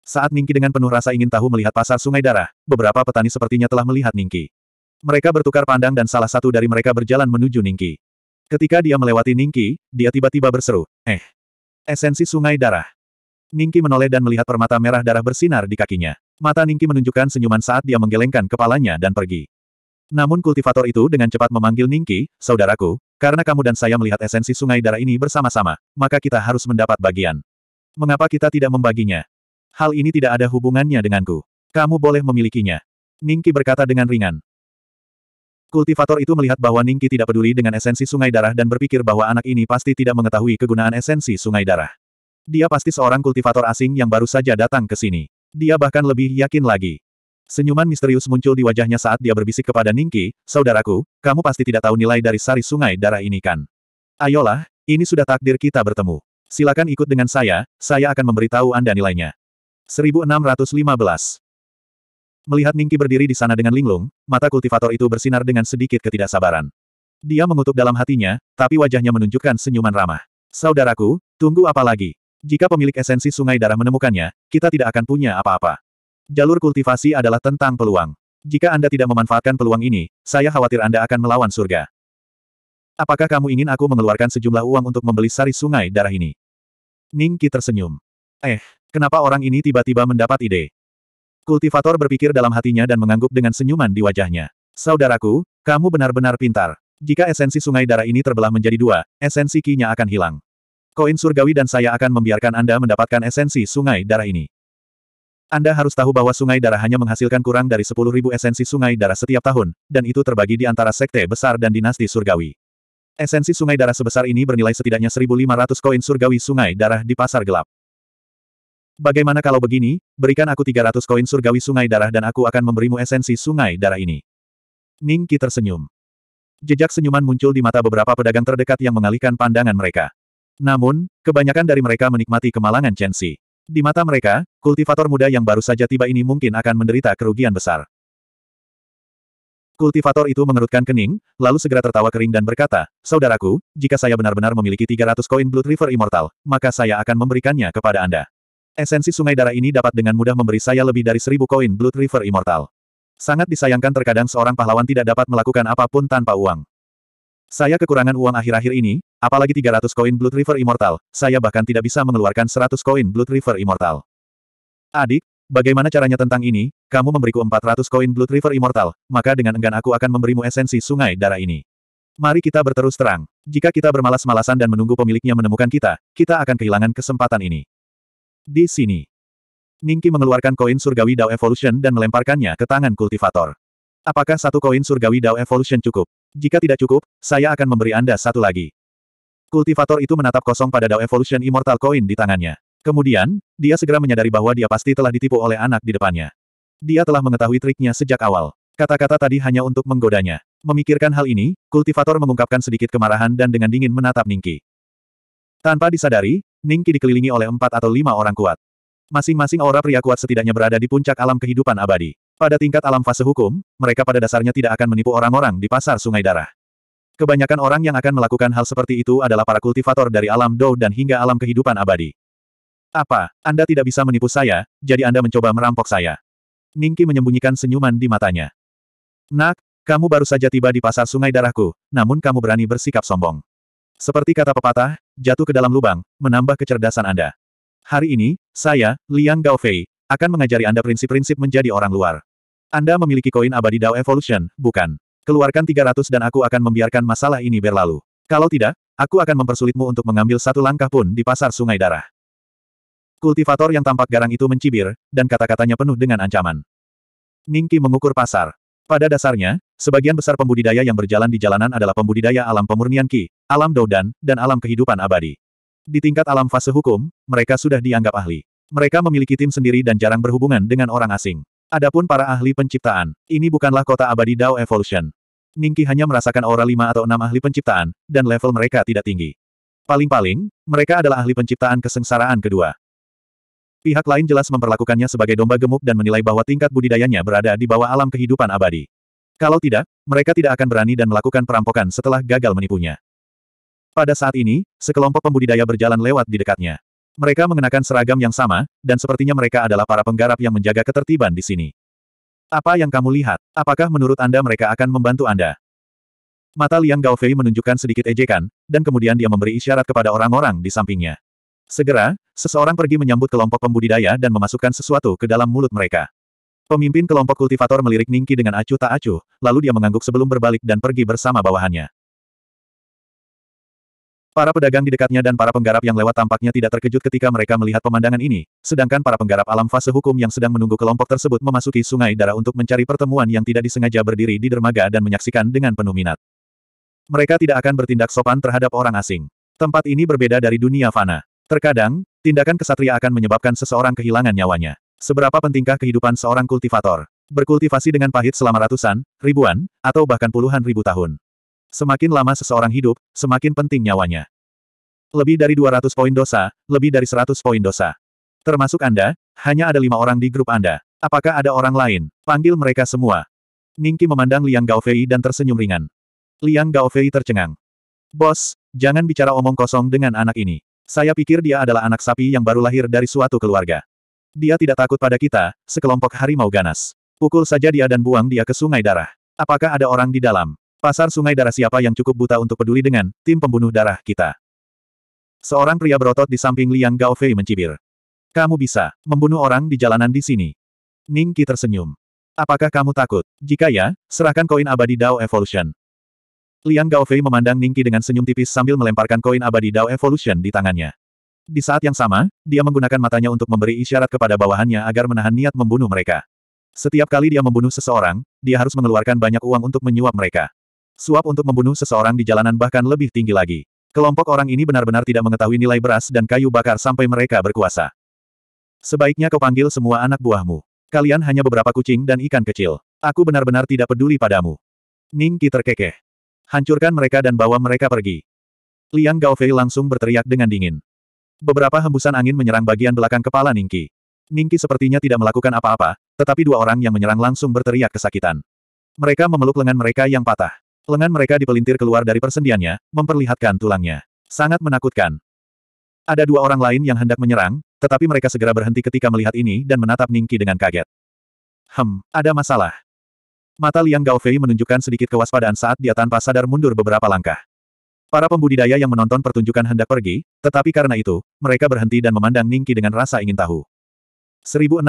Saat Ningki dengan penuh rasa ingin tahu melihat pasar Sungai Darah, beberapa petani sepertinya telah melihat Ningki. Mereka bertukar pandang dan salah satu dari mereka berjalan menuju Ningki. Ketika dia melewati Ningki, dia tiba-tiba berseru, eh, esensi Sungai Darah. Ningki menoleh dan melihat permata merah darah bersinar di kakinya. Mata Ningki menunjukkan senyuman saat dia menggelengkan kepalanya dan pergi. Namun kultivator itu dengan cepat memanggil Ningki, saudaraku, karena kamu dan saya melihat esensi sungai darah ini bersama-sama, maka kita harus mendapat bagian. Mengapa kita tidak membaginya? Hal ini tidak ada hubungannya denganku. Kamu boleh memilikinya. Ningki berkata dengan ringan. Kultivator itu melihat bahwa Ningki tidak peduli dengan esensi sungai darah dan berpikir bahwa anak ini pasti tidak mengetahui kegunaan esensi sungai darah. Dia pasti seorang kultivator asing yang baru saja datang ke sini. Dia bahkan lebih yakin lagi. Senyuman misterius muncul di wajahnya saat dia berbisik kepada Ningki, saudaraku, kamu pasti tidak tahu nilai dari sari sungai darah ini kan? Ayolah, ini sudah takdir kita bertemu. Silakan ikut dengan saya, saya akan memberitahu Anda nilainya. 1615 Melihat Ningki berdiri di sana dengan linglung, mata kultivator itu bersinar dengan sedikit ketidaksabaran. Dia mengutuk dalam hatinya, tapi wajahnya menunjukkan senyuman ramah. Saudaraku, tunggu apa lagi? Jika pemilik esensi sungai darah menemukannya, kita tidak akan punya apa-apa. Jalur kultivasi adalah tentang peluang. Jika Anda tidak memanfaatkan peluang ini, saya khawatir Anda akan melawan surga. Apakah kamu ingin aku mengeluarkan sejumlah uang untuk membeli sari sungai darah ini? Ningki tersenyum. Eh, kenapa orang ini tiba-tiba mendapat ide? Kultivator berpikir dalam hatinya dan mengangguk dengan senyuman di wajahnya. Saudaraku, kamu benar-benar pintar. Jika esensi sungai darah ini terbelah menjadi dua, esensi kinya akan hilang. Koin surgawi dan saya akan membiarkan Anda mendapatkan esensi sungai darah ini. Anda harus tahu bahwa sungai darah hanya menghasilkan kurang dari 10.000 esensi sungai darah setiap tahun, dan itu terbagi di antara sekte besar dan dinasti surgawi. Esensi sungai darah sebesar ini bernilai setidaknya 1.500 koin surgawi sungai darah di pasar gelap. Bagaimana kalau begini, berikan aku 300 koin surgawi sungai darah dan aku akan memberimu esensi sungai darah ini. Ning Qi tersenyum. Jejak senyuman muncul di mata beberapa pedagang terdekat yang mengalihkan pandangan mereka. Namun, kebanyakan dari mereka menikmati kemalangan Chen Xi. Di mata mereka, kultivator muda yang baru saja tiba ini mungkin akan menderita kerugian besar. Kultivator itu mengerutkan kening, lalu segera tertawa kering dan berkata, Saudaraku, jika saya benar-benar memiliki 300 koin Blood River Immortal, maka saya akan memberikannya kepada Anda. Esensi sungai darah ini dapat dengan mudah memberi saya lebih dari 1000 koin Blood River Immortal. Sangat disayangkan terkadang seorang pahlawan tidak dapat melakukan apapun tanpa uang. Saya kekurangan uang akhir-akhir ini, Apalagi 300 koin Blood River Immortal, saya bahkan tidak bisa mengeluarkan 100 koin Blood River Immortal. Adik, bagaimana caranya tentang ini, kamu memberiku 400 koin Blood River Immortal, maka dengan enggan aku akan memberimu esensi sungai darah ini. Mari kita berterus terang, jika kita bermalas-malasan dan menunggu pemiliknya menemukan kita, kita akan kehilangan kesempatan ini. Di sini. Ningki mengeluarkan koin surgawi Dao Evolution dan melemparkannya ke tangan kultivator. Apakah satu koin surgawi Dao Evolution cukup? Jika tidak cukup, saya akan memberi Anda satu lagi. Kultivator itu menatap kosong pada Dao Evolution Immortal Coin di tangannya. Kemudian, dia segera menyadari bahwa dia pasti telah ditipu oleh anak di depannya. Dia telah mengetahui triknya sejak awal. Kata-kata tadi hanya untuk menggodanya. Memikirkan hal ini, kultivator mengungkapkan sedikit kemarahan dan dengan dingin menatap Ningki. Tanpa disadari, Ningki dikelilingi oleh empat atau lima orang kuat. Masing-masing aura pria kuat setidaknya berada di puncak alam kehidupan abadi. Pada tingkat alam fase hukum, mereka pada dasarnya tidak akan menipu orang-orang di pasar sungai darah. Kebanyakan orang yang akan melakukan hal seperti itu adalah para kultivator dari alam Dou dan hingga alam kehidupan abadi. Apa, Anda tidak bisa menipu saya, jadi Anda mencoba merampok saya? Ningki menyembunyikan senyuman di matanya. Nak, kamu baru saja tiba di pasar sungai darahku, namun kamu berani bersikap sombong. Seperti kata pepatah, jatuh ke dalam lubang, menambah kecerdasan Anda. Hari ini, saya, Liang Gaofei, akan mengajari Anda prinsip-prinsip menjadi orang luar. Anda memiliki koin abadi Dao Evolution, bukan? Keluarkan 300 dan aku akan membiarkan masalah ini berlalu. Kalau tidak, aku akan mempersulitmu untuk mengambil satu langkah pun di pasar sungai darah. Kultivator yang tampak garang itu mencibir, dan kata-katanya penuh dengan ancaman. Ningki mengukur pasar. Pada dasarnya, sebagian besar pembudidaya yang berjalan di jalanan adalah pembudidaya alam pemurnian Ki, alam Doudan, dan alam kehidupan abadi. Di tingkat alam fase hukum, mereka sudah dianggap ahli. Mereka memiliki tim sendiri dan jarang berhubungan dengan orang asing. Adapun para ahli penciptaan, ini bukanlah kota abadi Dao Evolution. Ningki hanya merasakan aura lima atau enam ahli penciptaan, dan level mereka tidak tinggi. Paling-paling, mereka adalah ahli penciptaan kesengsaraan kedua. Pihak lain jelas memperlakukannya sebagai domba gemuk dan menilai bahwa tingkat budidayanya berada di bawah alam kehidupan abadi. Kalau tidak, mereka tidak akan berani dan melakukan perampokan setelah gagal menipunya. Pada saat ini, sekelompok pembudidaya berjalan lewat di dekatnya. Mereka mengenakan seragam yang sama, dan sepertinya mereka adalah para penggarap yang menjaga ketertiban di sini. Apa yang kamu lihat? Apakah menurut Anda mereka akan membantu Anda? Mata Liang Gaofei menunjukkan sedikit ejekan, dan kemudian dia memberi isyarat kepada orang-orang di sampingnya. Segera, seseorang pergi menyambut kelompok pembudidaya dan memasukkan sesuatu ke dalam mulut mereka. Pemimpin kelompok kultivator melirik Ningki dengan acuh tak acuh, lalu dia mengangguk sebelum berbalik dan pergi bersama bawahannya. Para pedagang di dekatnya dan para penggarap yang lewat tampaknya tidak terkejut ketika mereka melihat pemandangan ini, sedangkan para penggarap alam fase hukum yang sedang menunggu kelompok tersebut memasuki sungai darah untuk mencari pertemuan yang tidak disengaja berdiri di dermaga dan menyaksikan dengan penuh minat. Mereka tidak akan bertindak sopan terhadap orang asing. Tempat ini berbeda dari dunia fana. Terkadang, tindakan kesatria akan menyebabkan seseorang kehilangan nyawanya. Seberapa pentingkah kehidupan seorang kultivator? Berkultivasi dengan pahit selama ratusan, ribuan, atau bahkan puluhan ribu tahun. Semakin lama seseorang hidup, semakin penting nyawanya. Lebih dari 200 poin dosa, lebih dari 100 poin dosa. Termasuk Anda, hanya ada lima orang di grup Anda. Apakah ada orang lain? Panggil mereka semua. Ningki memandang Liang Gaofei dan tersenyum ringan. Liang Gaofei tercengang. Bos, jangan bicara omong kosong dengan anak ini. Saya pikir dia adalah anak sapi yang baru lahir dari suatu keluarga. Dia tidak takut pada kita, sekelompok harimau ganas. Pukul saja dia dan buang dia ke sungai darah. Apakah ada orang di dalam? Pasar sungai darah siapa yang cukup buta untuk peduli dengan tim pembunuh darah kita? Seorang pria berotot di samping Liang Gaofei mencibir. Kamu bisa membunuh orang di jalanan di sini. Ning Qi tersenyum. Apakah kamu takut? Jika ya, serahkan koin abadi Dao Evolution. Liang Gaofei memandang Ning Qi dengan senyum tipis sambil melemparkan koin abadi Dao Evolution di tangannya. Di saat yang sama, dia menggunakan matanya untuk memberi isyarat kepada bawahannya agar menahan niat membunuh mereka. Setiap kali dia membunuh seseorang, dia harus mengeluarkan banyak uang untuk menyuap mereka. Suap untuk membunuh seseorang di jalanan bahkan lebih tinggi lagi. Kelompok orang ini benar-benar tidak mengetahui nilai beras dan kayu bakar sampai mereka berkuasa. Sebaiknya kau panggil semua anak buahmu. Kalian hanya beberapa kucing dan ikan kecil. Aku benar-benar tidak peduli padamu. Ningki terkekeh. Hancurkan mereka dan bawa mereka pergi. Liang Gaofei langsung berteriak dengan dingin. Beberapa hembusan angin menyerang bagian belakang kepala Ningki. Ningki sepertinya tidak melakukan apa-apa, tetapi dua orang yang menyerang langsung berteriak kesakitan. Mereka memeluk lengan mereka yang patah. Lengan mereka dipelintir keluar dari persendiannya, memperlihatkan tulangnya. Sangat menakutkan. Ada dua orang lain yang hendak menyerang, tetapi mereka segera berhenti ketika melihat ini dan menatap Ningki dengan kaget. Hem, ada masalah. Mata Liang Gaofei menunjukkan sedikit kewaspadaan saat dia tanpa sadar mundur beberapa langkah. Para pembudidaya yang menonton pertunjukan hendak pergi, tetapi karena itu, mereka berhenti dan memandang Ningki dengan rasa ingin tahu. 1616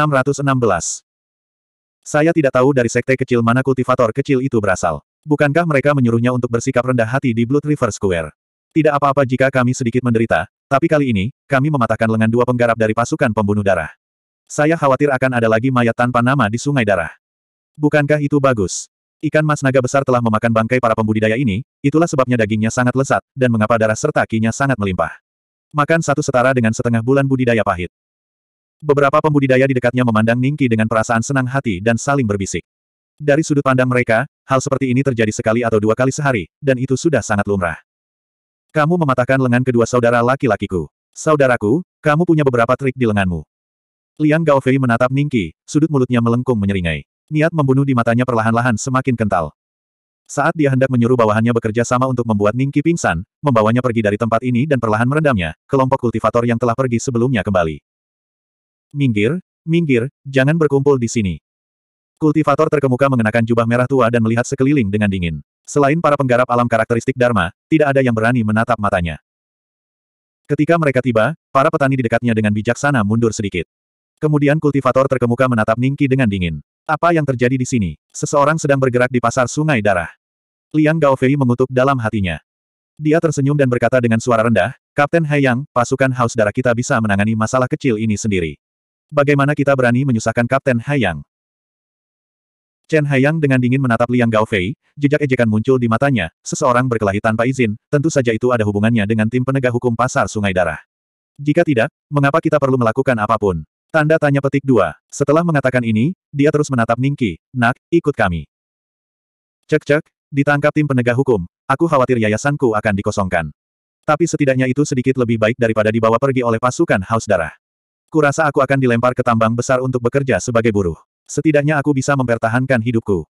Saya tidak tahu dari sekte kecil mana kultivator kecil itu berasal. Bukankah mereka menyuruhnya untuk bersikap rendah hati di Blood River Square? Tidak apa-apa jika kami sedikit menderita, tapi kali ini, kami mematahkan lengan dua penggarap dari pasukan pembunuh darah. Saya khawatir akan ada lagi mayat tanpa nama di sungai darah. Bukankah itu bagus? Ikan mas naga besar telah memakan bangkai para pembudidaya ini, itulah sebabnya dagingnya sangat lezat, dan mengapa darah serta kinya sangat melimpah. Makan satu setara dengan setengah bulan budidaya pahit. Beberapa pembudidaya di dekatnya memandang Ningki dengan perasaan senang hati dan saling berbisik. Dari sudut pandang mereka, Hal seperti ini terjadi sekali atau dua kali sehari, dan itu sudah sangat lumrah. Kamu mematahkan lengan kedua saudara laki-lakiku. Saudaraku, kamu punya beberapa trik di lenganmu. Liang Gaofei menatap Ningki, sudut mulutnya melengkung menyeringai. Niat membunuh di matanya perlahan-lahan semakin kental. Saat dia hendak menyuruh bawahannya bekerja sama untuk membuat Ningki pingsan, membawanya pergi dari tempat ini dan perlahan merendamnya, kelompok kultivator yang telah pergi sebelumnya kembali. Minggir, minggir, jangan berkumpul di sini. Kultivator terkemuka mengenakan jubah merah tua dan melihat sekeliling dengan dingin. Selain para penggarap alam karakteristik Dharma, tidak ada yang berani menatap matanya. Ketika mereka tiba, para petani di dekatnya dengan bijaksana mundur sedikit. Kemudian kultivator terkemuka menatap Ningki dengan dingin. Apa yang terjadi di sini? Seseorang sedang bergerak di pasar sungai darah. Liang Gaofei mengutuk dalam hatinya. Dia tersenyum dan berkata dengan suara rendah, Kapten Haiyang, pasukan haus darah kita bisa menangani masalah kecil ini sendiri. Bagaimana kita berani menyusahkan Kapten Haiyang? Chen Haiyang dengan dingin menatap Liang Gaofei, jejak ejekan muncul di matanya, seseorang berkelahi tanpa izin, tentu saja itu ada hubungannya dengan tim penegak hukum pasar Sungai Darah. Jika tidak, mengapa kita perlu melakukan apapun? Tanda tanya petik dua. Setelah mengatakan ini, dia terus menatap Ningki, nak, ikut kami. Cek-cek, ditangkap tim penegak hukum, aku khawatir yayasanku akan dikosongkan. Tapi setidaknya itu sedikit lebih baik daripada dibawa pergi oleh pasukan haus darah. Kurasa aku akan dilempar ke tambang besar untuk bekerja sebagai buruh. Setidaknya aku bisa mempertahankan hidupku.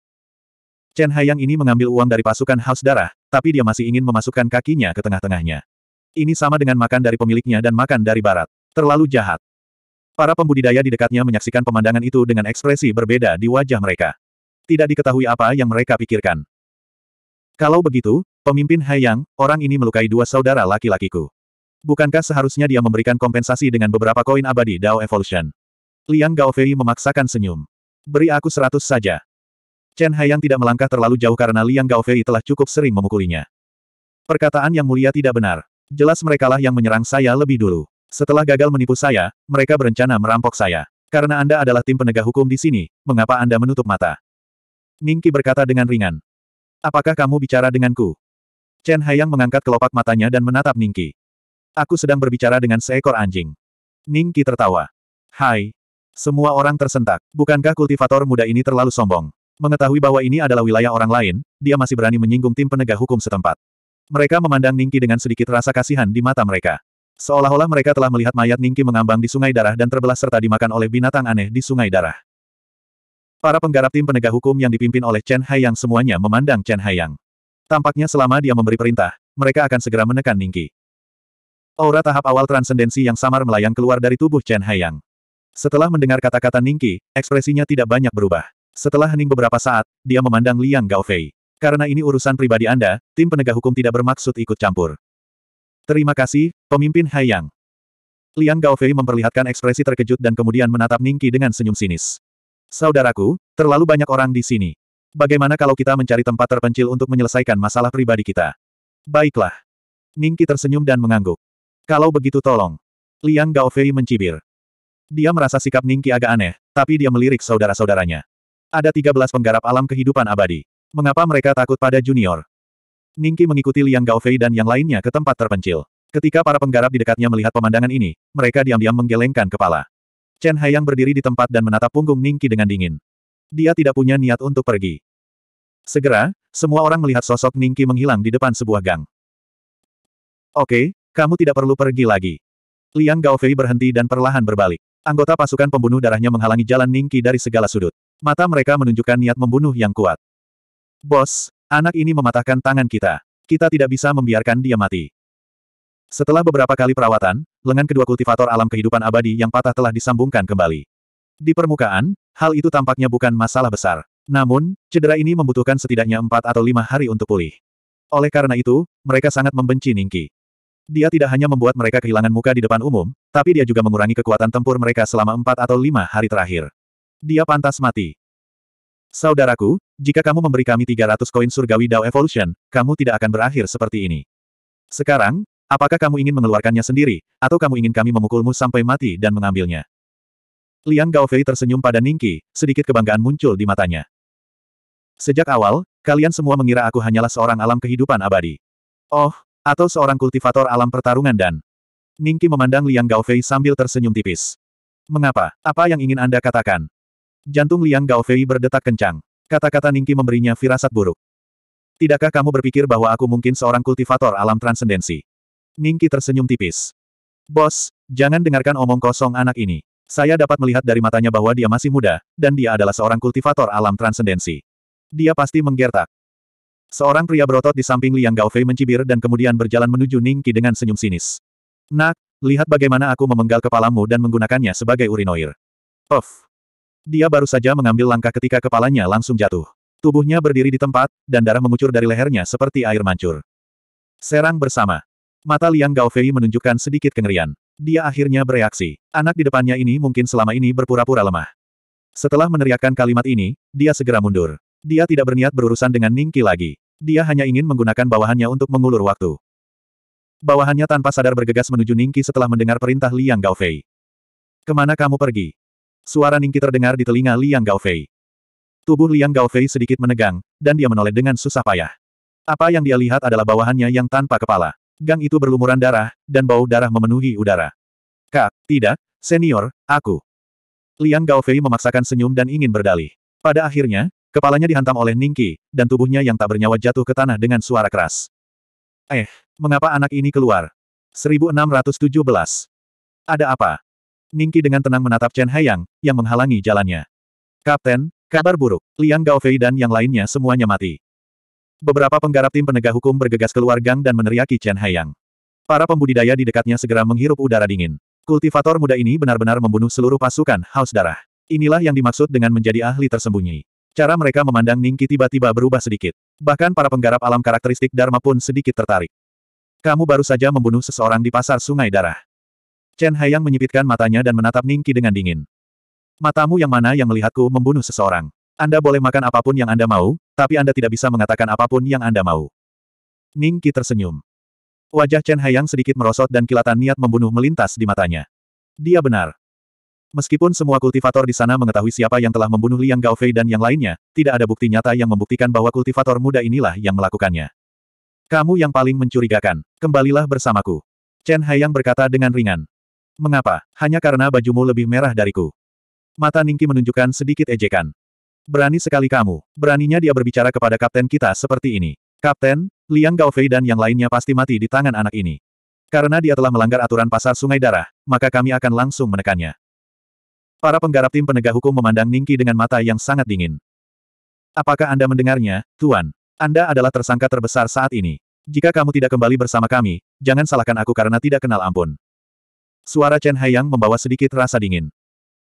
Chen Haiyang ini mengambil uang dari pasukan haus darah, tapi dia masih ingin memasukkan kakinya ke tengah-tengahnya. Ini sama dengan makan dari pemiliknya dan makan dari barat. Terlalu jahat. Para pembudidaya di dekatnya menyaksikan pemandangan itu dengan ekspresi berbeda di wajah mereka. Tidak diketahui apa yang mereka pikirkan. Kalau begitu, pemimpin Haiyang, orang ini melukai dua saudara laki-lakiku. Bukankah seharusnya dia memberikan kompensasi dengan beberapa koin abadi Dao Evolution? Liang Gaofei memaksakan senyum. Beri aku seratus saja. Chen Haiyang tidak melangkah terlalu jauh karena Liang Gaofei telah cukup sering memukulinya. Perkataan yang mulia tidak benar. Jelas merekalah yang menyerang saya lebih dulu. Setelah gagal menipu saya, mereka berencana merampok saya. Karena Anda adalah tim penegak hukum di sini, mengapa Anda menutup mata? Ningki berkata dengan ringan. Apakah kamu bicara denganku? Chen Haiyang mengangkat kelopak matanya dan menatap Ningki. Aku sedang berbicara dengan seekor anjing. Ningki tertawa. Hai, semua orang tersentak. Bukankah kultivator muda ini terlalu sombong? Mengetahui bahwa ini adalah wilayah orang lain, dia masih berani menyinggung tim penegak hukum setempat. Mereka memandang Ningki dengan sedikit rasa kasihan di mata mereka. Seolah-olah mereka telah melihat mayat Ningki mengambang di sungai darah dan terbelah serta dimakan oleh binatang aneh di sungai darah. Para penggarap tim penegak hukum yang dipimpin oleh Chen Haiyang semuanya memandang Chen Haiyang. Tampaknya selama dia memberi perintah, mereka akan segera menekan Ningki. Aura tahap awal transendensi yang samar melayang keluar dari tubuh Chen Haiyang. Setelah mendengar kata-kata Ningki, ekspresinya tidak banyak berubah. Setelah hening beberapa saat, dia memandang Liang Gaofei. Karena ini urusan pribadi Anda, tim penegak hukum tidak bermaksud ikut campur. Terima kasih, pemimpin Haiyang. Liang Gaofei memperlihatkan ekspresi terkejut dan kemudian menatap Ningki dengan senyum sinis. Saudaraku, terlalu banyak orang di sini. Bagaimana kalau kita mencari tempat terpencil untuk menyelesaikan masalah pribadi kita? Baiklah. Ningki tersenyum dan mengangguk. Kalau begitu tolong. Liang Gaofei mencibir. Dia merasa sikap Ningki agak aneh, tapi dia melirik saudara-saudaranya. Ada 13 penggarap alam kehidupan abadi. Mengapa mereka takut pada junior? Ningki mengikuti Liang Gaofei dan yang lainnya ke tempat terpencil. Ketika para penggarap di dekatnya melihat pemandangan ini, mereka diam-diam menggelengkan kepala. Chen Haiyang berdiri di tempat dan menatap punggung Ningki dengan dingin. Dia tidak punya niat untuk pergi. Segera, semua orang melihat sosok Ningki menghilang di depan sebuah gang. Oke, kamu tidak perlu pergi lagi. Liang Gaofei berhenti dan perlahan berbalik. Anggota pasukan pembunuh darahnya menghalangi jalan Ningki dari segala sudut. Mata mereka menunjukkan niat membunuh yang kuat. Bos, anak ini mematahkan tangan kita. Kita tidak bisa membiarkan dia mati. Setelah beberapa kali perawatan, lengan kedua kultivator alam kehidupan abadi yang patah telah disambungkan kembali. Di permukaan, hal itu tampaknya bukan masalah besar. Namun, cedera ini membutuhkan setidaknya empat atau lima hari untuk pulih. Oleh karena itu, mereka sangat membenci Ningki. Dia tidak hanya membuat mereka kehilangan muka di depan umum, tapi dia juga mengurangi kekuatan tempur mereka selama empat atau lima hari terakhir. Dia pantas mati. Saudaraku, jika kamu memberi kami 300 koin surgawi Dao Evolution, kamu tidak akan berakhir seperti ini. Sekarang, apakah kamu ingin mengeluarkannya sendiri, atau kamu ingin kami memukulmu sampai mati dan mengambilnya? Liang Gaofei tersenyum pada Ningki, sedikit kebanggaan muncul di matanya. Sejak awal, kalian semua mengira aku hanyalah seorang alam kehidupan abadi. Oh, atau seorang kultivator alam pertarungan dan... Ningki memandang Liang Gaofei sambil tersenyum tipis. Mengapa? Apa yang ingin Anda katakan? Jantung Liang Gaofei berdetak kencang. Kata-kata Ningki memberinya firasat buruk. Tidakkah kamu berpikir bahwa aku mungkin seorang kultivator alam transendensi? Ningki tersenyum tipis. Bos, jangan dengarkan omong kosong anak ini. Saya dapat melihat dari matanya bahwa dia masih muda, dan dia adalah seorang kultivator alam transendensi. Dia pasti menggertak. Seorang pria berotot di samping Liang Gaofei mencibir dan kemudian berjalan menuju Ning Qi dengan senyum sinis. Nak, lihat bagaimana aku memenggal kepalamu dan menggunakannya sebagai urinoir. Of. Dia baru saja mengambil langkah ketika kepalanya langsung jatuh. Tubuhnya berdiri di tempat, dan darah mengucur dari lehernya seperti air mancur. Serang bersama. Mata Liang Gaofei menunjukkan sedikit kengerian. Dia akhirnya bereaksi. Anak di depannya ini mungkin selama ini berpura-pura lemah. Setelah meneriakkan kalimat ini, dia segera mundur. Dia tidak berniat berurusan dengan Ningki lagi. Dia hanya ingin menggunakan bawahannya untuk mengulur waktu. Bawahannya tanpa sadar bergegas menuju Ningki setelah mendengar perintah Liang Gaofei. Kemana kamu pergi? Suara Ningki terdengar di telinga Liang Gaofei. Tubuh Liang Gaofei sedikit menegang, dan dia menoleh dengan susah payah. Apa yang dia lihat adalah bawahannya yang tanpa kepala. Gang itu berlumuran darah, dan bau darah memenuhi udara. Kak, tidak, senior, aku. Liang Gaofei memaksakan senyum dan ingin berdalih. Pada akhirnya, Kepalanya dihantam oleh Ningki, dan tubuhnya yang tak bernyawa jatuh ke tanah dengan suara keras. Eh, mengapa anak ini keluar? 1617. Ada apa? Ningki dengan tenang menatap Chen Haiyang, yang menghalangi jalannya. Kapten, kabar buruk. Liang Gaofei dan yang lainnya semuanya mati. Beberapa penggarap tim penegak hukum bergegas keluar gang dan meneriaki Chen Haiyang. Para pembudidaya di dekatnya segera menghirup udara dingin. Kultivator muda ini benar-benar membunuh seluruh pasukan haus darah. Inilah yang dimaksud dengan menjadi ahli tersembunyi. Cara mereka memandang Ningki tiba-tiba berubah sedikit. Bahkan para penggarap alam karakteristik Dharma pun sedikit tertarik. Kamu baru saja membunuh seseorang di pasar sungai darah. Chen Haiyang menyipitkan matanya dan menatap Ningki dengan dingin. Matamu yang mana yang melihatku membunuh seseorang? Anda boleh makan apapun yang Anda mau, tapi Anda tidak bisa mengatakan apapun yang Anda mau. Ningki tersenyum. Wajah Chen Haiyang sedikit merosot dan kilatan niat membunuh melintas di matanya. Dia benar, Meskipun semua kultivator di sana mengetahui siapa yang telah membunuh Liang Gaofei dan yang lainnya, tidak ada bukti nyata yang membuktikan bahwa kultivator muda inilah yang melakukannya. Kamu yang paling mencurigakan. Kembalilah bersamaku. Chen Haiyang berkata dengan ringan. Mengapa? Hanya karena bajumu lebih merah dariku. Mata Ningki menunjukkan sedikit ejekan. Berani sekali kamu. Beraninya dia berbicara kepada kapten kita seperti ini. Kapten, Liang Gaofei dan yang lainnya pasti mati di tangan anak ini. Karena dia telah melanggar aturan pasar Sungai Darah, maka kami akan langsung menekannya. Para penggarap tim penegak hukum memandang Ningki dengan mata yang sangat dingin. Apakah Anda mendengarnya, Tuan? Anda adalah tersangka terbesar saat ini. Jika kamu tidak kembali bersama kami, jangan salahkan aku karena tidak kenal ampun. Suara Chen Haiyang membawa sedikit rasa dingin.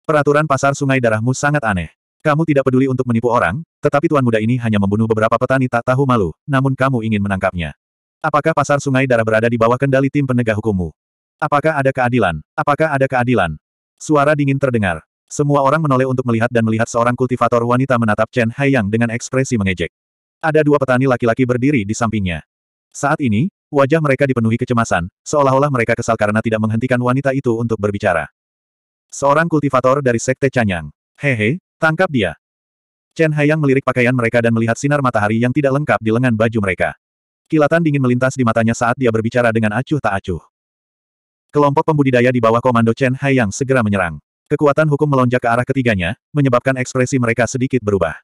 Peraturan pasar sungai darahmu sangat aneh. Kamu tidak peduli untuk menipu orang, tetapi tuan muda ini hanya membunuh beberapa petani tak tahu malu, namun kamu ingin menangkapnya. Apakah pasar sungai darah berada di bawah kendali tim penegak hukummu? Apakah ada keadilan? Apakah ada keadilan? Suara dingin terdengar. Semua orang menoleh untuk melihat dan melihat seorang kultivator wanita menatap Chen Haiyang dengan ekspresi mengejek. Ada dua petani laki-laki berdiri di sampingnya. Saat ini, wajah mereka dipenuhi kecemasan, seolah-olah mereka kesal karena tidak menghentikan wanita itu untuk berbicara. Seorang kultivator dari Sekte Canyang, Hehe, tangkap dia. Chen Haiyang melirik pakaian mereka dan melihat sinar matahari yang tidak lengkap di lengan baju mereka. Kilatan dingin melintas di matanya saat dia berbicara dengan acuh tak acuh. Kelompok pembudidaya di bawah komando Chen Haiyang segera menyerang. Kekuatan hukum melonjak ke arah ketiganya, menyebabkan ekspresi mereka sedikit berubah.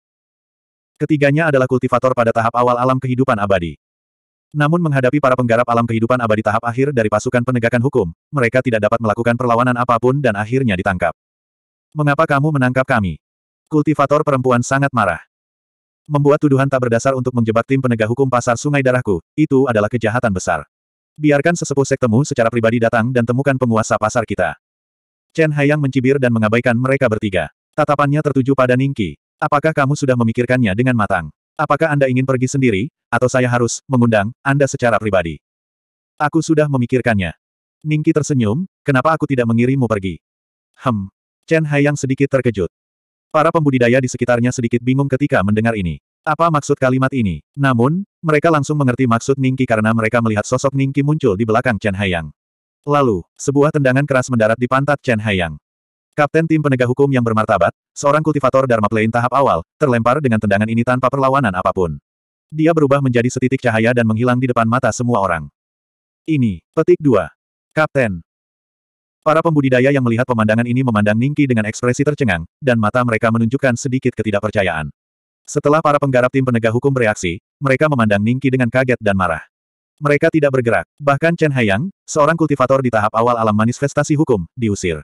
Ketiganya adalah kultivator pada tahap awal alam kehidupan abadi. Namun menghadapi para penggarap alam kehidupan abadi tahap akhir dari pasukan penegakan hukum, mereka tidak dapat melakukan perlawanan apapun dan akhirnya ditangkap. Mengapa kamu menangkap kami? Kultivator perempuan sangat marah. Membuat tuduhan tak berdasar untuk menjebak tim penegak hukum pasar sungai darahku, itu adalah kejahatan besar. Biarkan sesepuh sektemu secara pribadi datang dan temukan penguasa pasar kita. Chen Haiyang mencibir dan mengabaikan mereka bertiga. Tatapannya tertuju pada Ningki. Apakah kamu sudah memikirkannya dengan matang? Apakah Anda ingin pergi sendiri, atau saya harus mengundang Anda secara pribadi? Aku sudah memikirkannya. Ningki tersenyum, kenapa aku tidak mengirimmu pergi? Hem. Chen Haiyang sedikit terkejut. Para pembudidaya di sekitarnya sedikit bingung ketika mendengar ini. Apa maksud kalimat ini? Namun, mereka langsung mengerti maksud Ningki karena mereka melihat sosok Ningki muncul di belakang Chen Haiyang. Lalu, sebuah tendangan keras mendarat di pantat Chen Haiyang. Kapten tim penegak hukum yang bermartabat, seorang kultivator Dharma Plane tahap awal, terlempar dengan tendangan ini tanpa perlawanan apapun. Dia berubah menjadi setitik cahaya dan menghilang di depan mata semua orang. Ini, petik dua, Kapten. Para pembudidaya yang melihat pemandangan ini memandang Ningki dengan ekspresi tercengang, dan mata mereka menunjukkan sedikit ketidakpercayaan. Setelah para penggarap tim penegak hukum bereaksi, mereka memandang Ningki dengan kaget dan marah. Mereka tidak bergerak. Bahkan Chen Haiyang, seorang kultivator di tahap awal alam manifestasi hukum, diusir.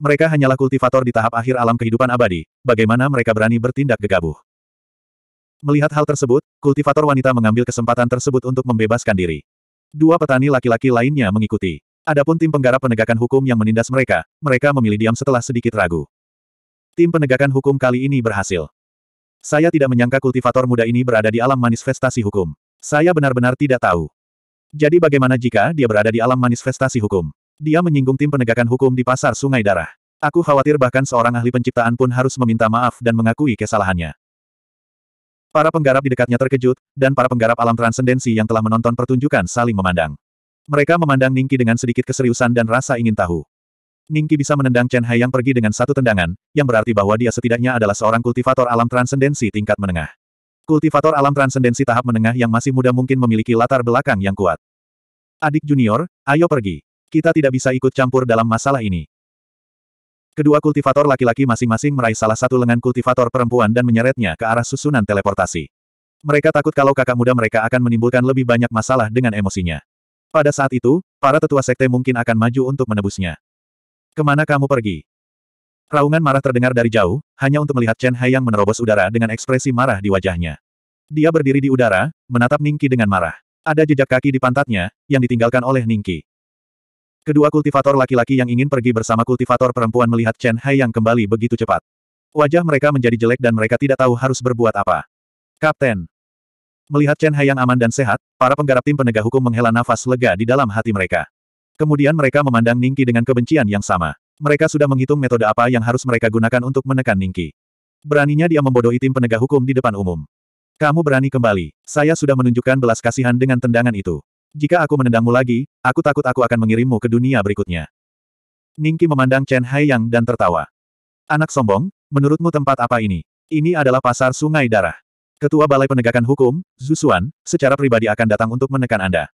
Mereka hanyalah kultivator di tahap akhir alam kehidupan abadi. Bagaimana mereka berani bertindak gegabah? Melihat hal tersebut, kultivator wanita mengambil kesempatan tersebut untuk membebaskan diri. Dua petani laki-laki lainnya mengikuti. Adapun tim penggarap penegakan hukum yang menindas mereka, mereka memilih diam setelah sedikit ragu. Tim penegakan hukum kali ini berhasil. Saya tidak menyangka kultivator muda ini berada di alam manifestasi hukum. Saya benar-benar tidak tahu. Jadi bagaimana jika dia berada di alam manifestasi hukum? Dia menyinggung tim penegakan hukum di pasar Sungai Darah. Aku khawatir bahkan seorang ahli penciptaan pun harus meminta maaf dan mengakui kesalahannya. Para penggarap di dekatnya terkejut, dan para penggarap alam transendensi yang telah menonton pertunjukan saling memandang. Mereka memandang Ningki dengan sedikit keseriusan dan rasa ingin tahu. Ningki bisa menendang Chen Hai yang pergi dengan satu tendangan, yang berarti bahwa dia setidaknya adalah seorang kultivator alam transendensi tingkat menengah. Kultivator alam transendensi tahap menengah yang masih muda mungkin memiliki latar belakang yang kuat. Adik junior, ayo pergi. Kita tidak bisa ikut campur dalam masalah ini. Kedua kultivator laki-laki masing-masing meraih salah satu lengan kultivator perempuan dan menyeretnya ke arah susunan teleportasi. Mereka takut kalau kakak muda mereka akan menimbulkan lebih banyak masalah dengan emosinya. Pada saat itu, para tetua sekte mungkin akan maju untuk menebusnya. Kemana kamu pergi? Raungan marah terdengar dari jauh, hanya untuk melihat Chen Hai yang menerobos udara dengan ekspresi marah di wajahnya. Dia berdiri di udara, menatap Ningki dengan marah. Ada jejak kaki di pantatnya, yang ditinggalkan oleh Ningki. Kedua kultivator laki-laki yang ingin pergi bersama kultivator perempuan melihat Chen Hai yang kembali begitu cepat. Wajah mereka menjadi jelek dan mereka tidak tahu harus berbuat apa. Kapten. Melihat Chen Hai yang aman dan sehat, para penggarap tim penegak hukum menghela nafas lega di dalam hati mereka. Kemudian mereka memandang Ningki dengan kebencian yang sama. Mereka sudah menghitung metode apa yang harus mereka gunakan untuk menekan Ningki. Beraninya dia membodohi tim penegak hukum di depan umum. Kamu berani kembali. Saya sudah menunjukkan belas kasihan dengan tendangan itu. Jika aku menendangmu lagi, aku takut aku akan mengirimmu ke dunia berikutnya. Ningki memandang Chen Haiyang dan tertawa. Anak sombong, menurutmu tempat apa ini? Ini adalah pasar sungai darah. Ketua Balai Penegakan Hukum, Zusuan, secara pribadi akan datang untuk menekan Anda.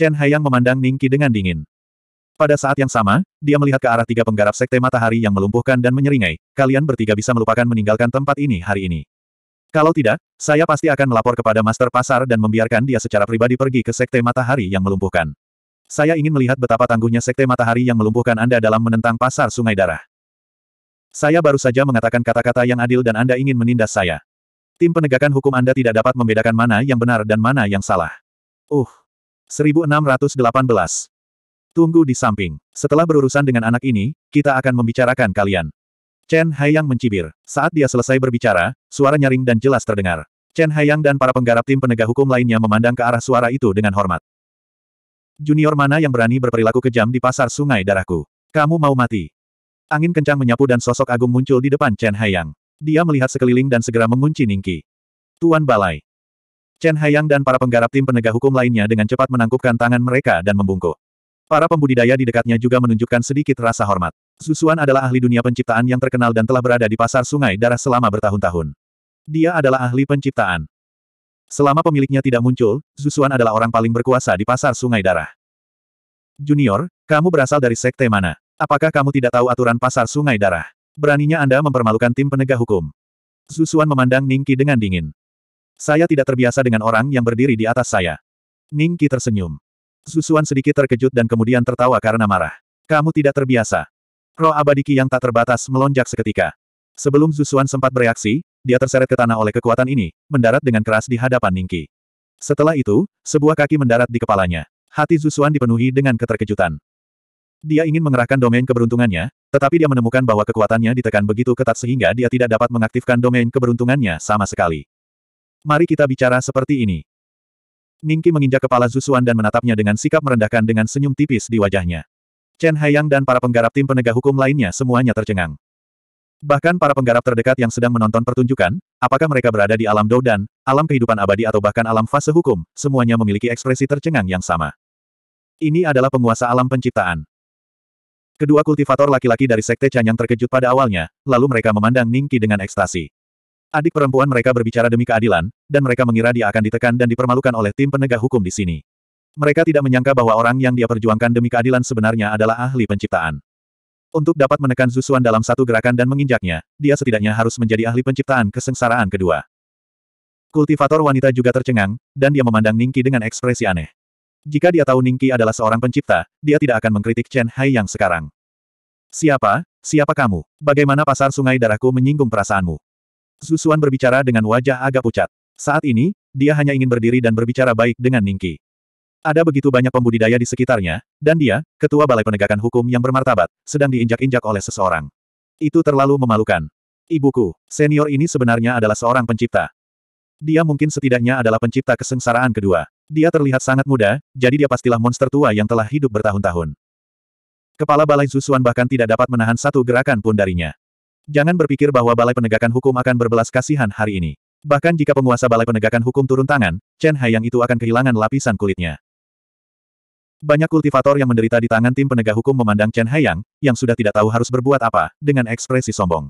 Chen Haiyang memandang Ningki dengan dingin. Pada saat yang sama, dia melihat ke arah tiga penggarap sekte matahari yang melumpuhkan dan menyeringai, kalian bertiga bisa melupakan meninggalkan tempat ini hari ini. Kalau tidak, saya pasti akan melapor kepada Master Pasar dan membiarkan dia secara pribadi pergi ke sekte matahari yang melumpuhkan. Saya ingin melihat betapa tangguhnya sekte matahari yang melumpuhkan Anda dalam menentang pasar sungai darah. Saya baru saja mengatakan kata-kata yang adil dan Anda ingin menindas saya. Tim penegakan hukum Anda tidak dapat membedakan mana yang benar dan mana yang salah. Uh. 1618 Tunggu di samping. Setelah berurusan dengan anak ini, kita akan membicarakan kalian. Chen Haiyang mencibir. Saat dia selesai berbicara, suara nyaring dan jelas terdengar. Chen Haiyang dan para penggarap tim penegak hukum lainnya memandang ke arah suara itu dengan hormat. Junior mana yang berani berperilaku kejam di pasar sungai darahku? Kamu mau mati? Angin kencang menyapu dan sosok agung muncul di depan Chen Haiyang. Dia melihat sekeliling dan segera mengunci Ningki. Tuan Balai. Chen Haiyang dan para penggarap tim penegak hukum lainnya dengan cepat menangkupkan tangan mereka dan membungkuk. Para pembudidaya di dekatnya juga menunjukkan sedikit rasa hormat. Susuan adalah ahli dunia penciptaan yang terkenal dan telah berada di pasar sungai darah selama bertahun-tahun. Dia adalah ahli penciptaan. Selama pemiliknya tidak muncul, Susuan adalah orang paling berkuasa di pasar sungai darah. Junior, kamu berasal dari sekte mana? Apakah kamu tidak tahu aturan pasar sungai darah? Beraninya Anda mempermalukan tim penegak hukum. Susuan memandang Ningki dengan dingin. Saya tidak terbiasa dengan orang yang berdiri di atas saya. Ningki tersenyum. Zusuan sedikit terkejut dan kemudian tertawa karena marah. Kamu tidak terbiasa. Roh abadiki yang tak terbatas melonjak seketika. Sebelum Zusuan sempat bereaksi, dia terseret ke tanah oleh kekuatan ini, mendarat dengan keras di hadapan Ningki. Setelah itu, sebuah kaki mendarat di kepalanya. Hati Zusuan dipenuhi dengan keterkejutan. Dia ingin mengerahkan domain keberuntungannya, tetapi dia menemukan bahwa kekuatannya ditekan begitu ketat sehingga dia tidak dapat mengaktifkan domain keberuntungannya sama sekali. Mari kita bicara seperti ini. Ningki menginjak kepala Zusuan dan menatapnya dengan sikap merendahkan dengan senyum tipis di wajahnya. Chen Haiyang dan para penggarap tim penegak hukum lainnya semuanya tercengang. Bahkan para penggarap terdekat yang sedang menonton pertunjukan, apakah mereka berada di alam Doudan, alam kehidupan abadi atau bahkan alam fase hukum, semuanya memiliki ekspresi tercengang yang sama. Ini adalah penguasa alam penciptaan. Kedua kultivator laki-laki dari Sekte yang terkejut pada awalnya, lalu mereka memandang Ningki dengan ekstasi. Adik perempuan mereka berbicara demi keadilan, dan mereka mengira dia akan ditekan dan dipermalukan oleh tim penegak hukum di sini. Mereka tidak menyangka bahwa orang yang dia perjuangkan demi keadilan sebenarnya adalah ahli penciptaan. Untuk dapat menekan Zusuan dalam satu gerakan dan menginjaknya, dia setidaknya harus menjadi ahli penciptaan kesengsaraan kedua. Kultivator wanita juga tercengang, dan dia memandang Ningki dengan ekspresi aneh. Jika dia tahu Ningki adalah seorang pencipta, dia tidak akan mengkritik Chen Hai yang sekarang. Siapa? Siapa kamu? Bagaimana pasar sungai darahku menyinggung perasaanmu? Zusuan berbicara dengan wajah agak pucat. Saat ini, dia hanya ingin berdiri dan berbicara baik dengan Ningki. Ada begitu banyak pembudidaya di sekitarnya, dan dia, ketua balai penegakan hukum yang bermartabat, sedang diinjak-injak oleh seseorang. Itu terlalu memalukan. Ibuku, senior ini sebenarnya adalah seorang pencipta. Dia mungkin setidaknya adalah pencipta kesengsaraan kedua. Dia terlihat sangat muda, jadi dia pastilah monster tua yang telah hidup bertahun-tahun. Kepala Balai Zusuan bahkan tidak dapat menahan satu gerakan pun darinya. Jangan berpikir bahwa Balai Penegakan Hukum akan berbelas kasihan hari ini. Bahkan jika penguasa Balai Penegakan Hukum turun tangan, Chen Haiyang itu akan kehilangan lapisan kulitnya. Banyak kultivator yang menderita di tangan tim penegak hukum memandang Chen Haiyang, yang sudah tidak tahu harus berbuat apa, dengan ekspresi sombong.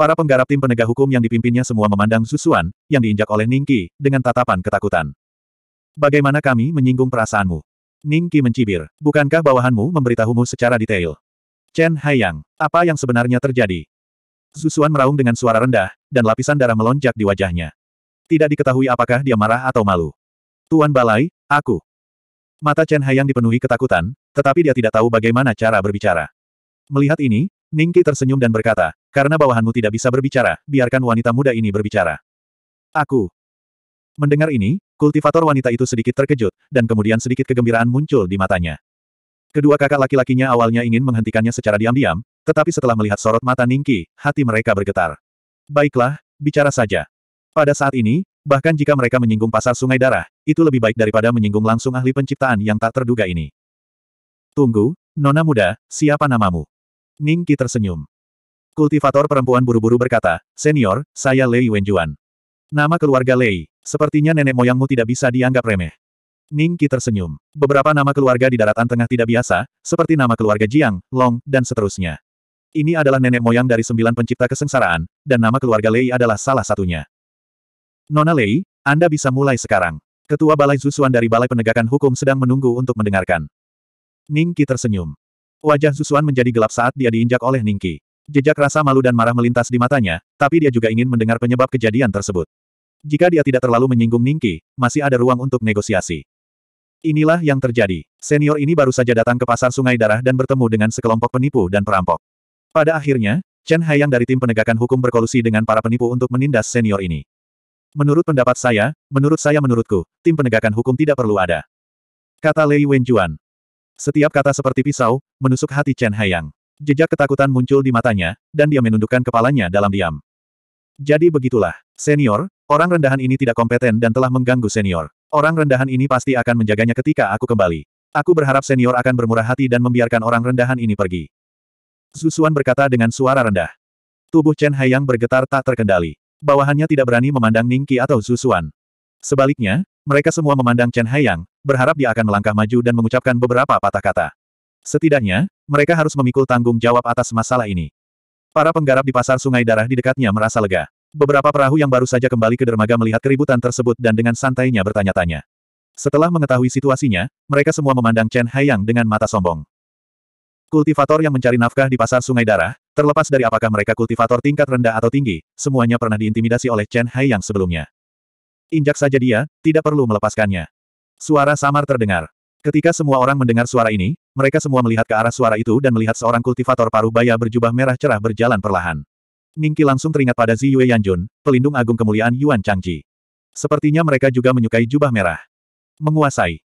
Para penggarap tim penegak hukum yang dipimpinnya semua memandang Zusuan, yang diinjak oleh Qi dengan tatapan ketakutan. Bagaimana kami menyinggung perasaanmu? Qi mencibir, bukankah bawahanmu memberitahumu secara detail? Chen Haiyang, apa yang sebenarnya terjadi? Zusuan meraung dengan suara rendah, dan lapisan darah melonjak di wajahnya. Tidak diketahui apakah dia marah atau malu. Tuan Balai, aku. Mata Chen Haiyang dipenuhi ketakutan, tetapi dia tidak tahu bagaimana cara berbicara. Melihat ini, Ningki tersenyum dan berkata, karena bawahanmu tidak bisa berbicara, biarkan wanita muda ini berbicara. Aku. Mendengar ini, kultivator wanita itu sedikit terkejut, dan kemudian sedikit kegembiraan muncul di matanya. Kedua kakak laki-lakinya awalnya ingin menghentikannya secara diam-diam, tetapi setelah melihat sorot mata Ningki, hati mereka bergetar. Baiklah, bicara saja. Pada saat ini, bahkan jika mereka menyinggung pasar sungai darah, itu lebih baik daripada menyinggung langsung ahli penciptaan yang tak terduga ini. Tunggu, Nona muda, siapa namamu? Ningki tersenyum. Kultivator perempuan buru-buru berkata, Senior, saya Lei Wenjuan. Nama keluarga Lei, sepertinya nenek moyangmu tidak bisa dianggap remeh. Ning Qi tersenyum. Beberapa nama keluarga di daratan tengah tidak biasa, seperti nama keluarga Jiang, Long, dan seterusnya. Ini adalah nenek moyang dari sembilan pencipta kesengsaraan, dan nama keluarga Lei adalah salah satunya. Nona Lei, Anda bisa mulai sekarang. Ketua Balai Zusuan dari Balai Penegakan Hukum sedang menunggu untuk mendengarkan. Ning Qi tersenyum. Wajah Zusuan menjadi gelap saat dia diinjak oleh Ning Qi. Jejak rasa malu dan marah melintas di matanya, tapi dia juga ingin mendengar penyebab kejadian tersebut. Jika dia tidak terlalu menyinggung Ning Qi, masih ada ruang untuk negosiasi. Inilah yang terjadi. Senior ini baru saja datang ke pasar Sungai Darah dan bertemu dengan sekelompok penipu dan perampok. Pada akhirnya, Chen Haiyang dari tim penegakan hukum berkolusi dengan para penipu untuk menindas senior ini. Menurut pendapat saya, menurut saya menurutku, tim penegakan hukum tidak perlu ada. Kata Lei Wenjuan. Setiap kata seperti pisau, menusuk hati Chen Haiyang. Jejak ketakutan muncul di matanya, dan dia menundukkan kepalanya dalam diam. Jadi begitulah, senior, orang rendahan ini tidak kompeten dan telah mengganggu senior. Orang rendahan ini pasti akan menjaganya ketika aku kembali. Aku berharap senior akan bermurah hati dan membiarkan orang rendahan ini pergi. Zusuan berkata dengan suara rendah. Tubuh Chen Haiyang bergetar tak terkendali. Bawahannya tidak berani memandang Ningki atau Zusuan. Sebaliknya, mereka semua memandang Chen Haiyang, berharap dia akan melangkah maju dan mengucapkan beberapa patah kata. Setidaknya, mereka harus memikul tanggung jawab atas masalah ini. Para penggarap di pasar Sungai Darah di dekatnya merasa lega. Beberapa perahu yang baru saja kembali ke dermaga melihat keributan tersebut dan dengan santainya bertanya-tanya. Setelah mengetahui situasinya, mereka semua memandang Chen Haiyang dengan mata sombong. Kultivator yang mencari nafkah di pasar Sungai Darah, terlepas dari apakah mereka kultivator tingkat rendah atau tinggi, semuanya pernah diintimidasi oleh Chen Haiyang sebelumnya. Injak saja dia, tidak perlu melepaskannya. Suara samar terdengar. Ketika semua orang mendengar suara ini, mereka semua melihat ke arah suara itu dan melihat seorang kultivator paruh baya berjubah merah cerah berjalan perlahan. Ningki langsung teringat pada Zi Yue Yanjun, pelindung agung kemuliaan Yuan Changji. Sepertinya mereka juga menyukai jubah merah. Menguasai.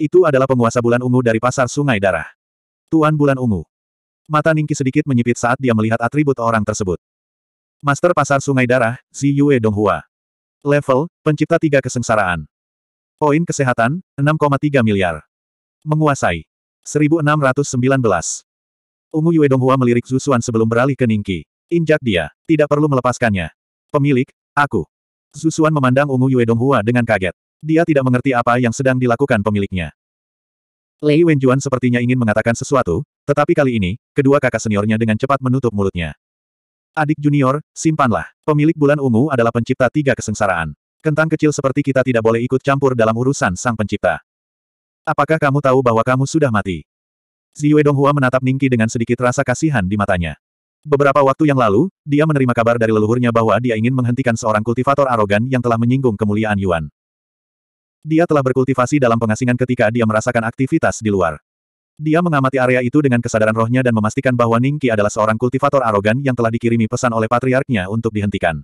Itu adalah penguasa bulan ungu dari pasar sungai darah. Tuan bulan ungu. Mata Ningki sedikit menyipit saat dia melihat atribut orang tersebut. Master pasar sungai darah, Zi Yue Donghua. Level, pencipta tiga kesengsaraan. Poin kesehatan, 6,3 miliar. Menguasai. 1619. Ungu Yue Donghua melirik Zusuan sebelum beralih ke Ningki. Injak dia. Tidak perlu melepaskannya. Pemilik, aku. Zusuan memandang Ungu Yue Donghua dengan kaget. Dia tidak mengerti apa yang sedang dilakukan pemiliknya. Lei Wenjuan sepertinya ingin mengatakan sesuatu, tetapi kali ini, kedua kakak seniornya dengan cepat menutup mulutnya. Adik junior, simpanlah. Pemilik bulan ungu adalah pencipta tiga kesengsaraan. Kentang kecil seperti kita tidak boleh ikut campur dalam urusan sang pencipta. Apakah kamu tahu bahwa kamu sudah mati? Ziyue Donghua menatap Ningki dengan sedikit rasa kasihan di matanya. Beberapa waktu yang lalu, dia menerima kabar dari leluhurnya bahwa dia ingin menghentikan seorang kultivator arogan yang telah menyinggung kemuliaan Yuan. Dia telah berkultivasi dalam pengasingan ketika dia merasakan aktivitas di luar. Dia mengamati area itu dengan kesadaran rohnya dan memastikan bahwa Ningqi adalah seorang kultivator arogan yang telah dikirimi pesan oleh patriarknya untuk dihentikan.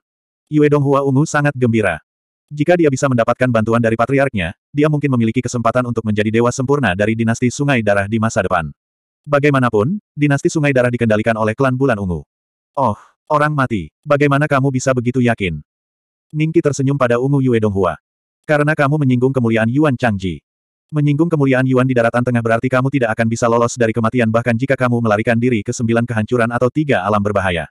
Yue Donghua Ungu sangat gembira. Jika dia bisa mendapatkan bantuan dari patriarknya, dia mungkin memiliki kesempatan untuk menjadi dewa sempurna dari dinasti Sungai Darah di masa depan. Bagaimanapun, dinasti Sungai Darah dikendalikan oleh klan Bulan Ungu. Oh, orang mati. Bagaimana kamu bisa begitu yakin? Ningki tersenyum pada Ungu Yue Donghua. Karena kamu menyinggung kemuliaan Yuan Changji. Menyinggung kemuliaan Yuan di daratan tengah berarti kamu tidak akan bisa lolos dari kematian bahkan jika kamu melarikan diri ke sembilan kehancuran atau tiga alam berbahaya.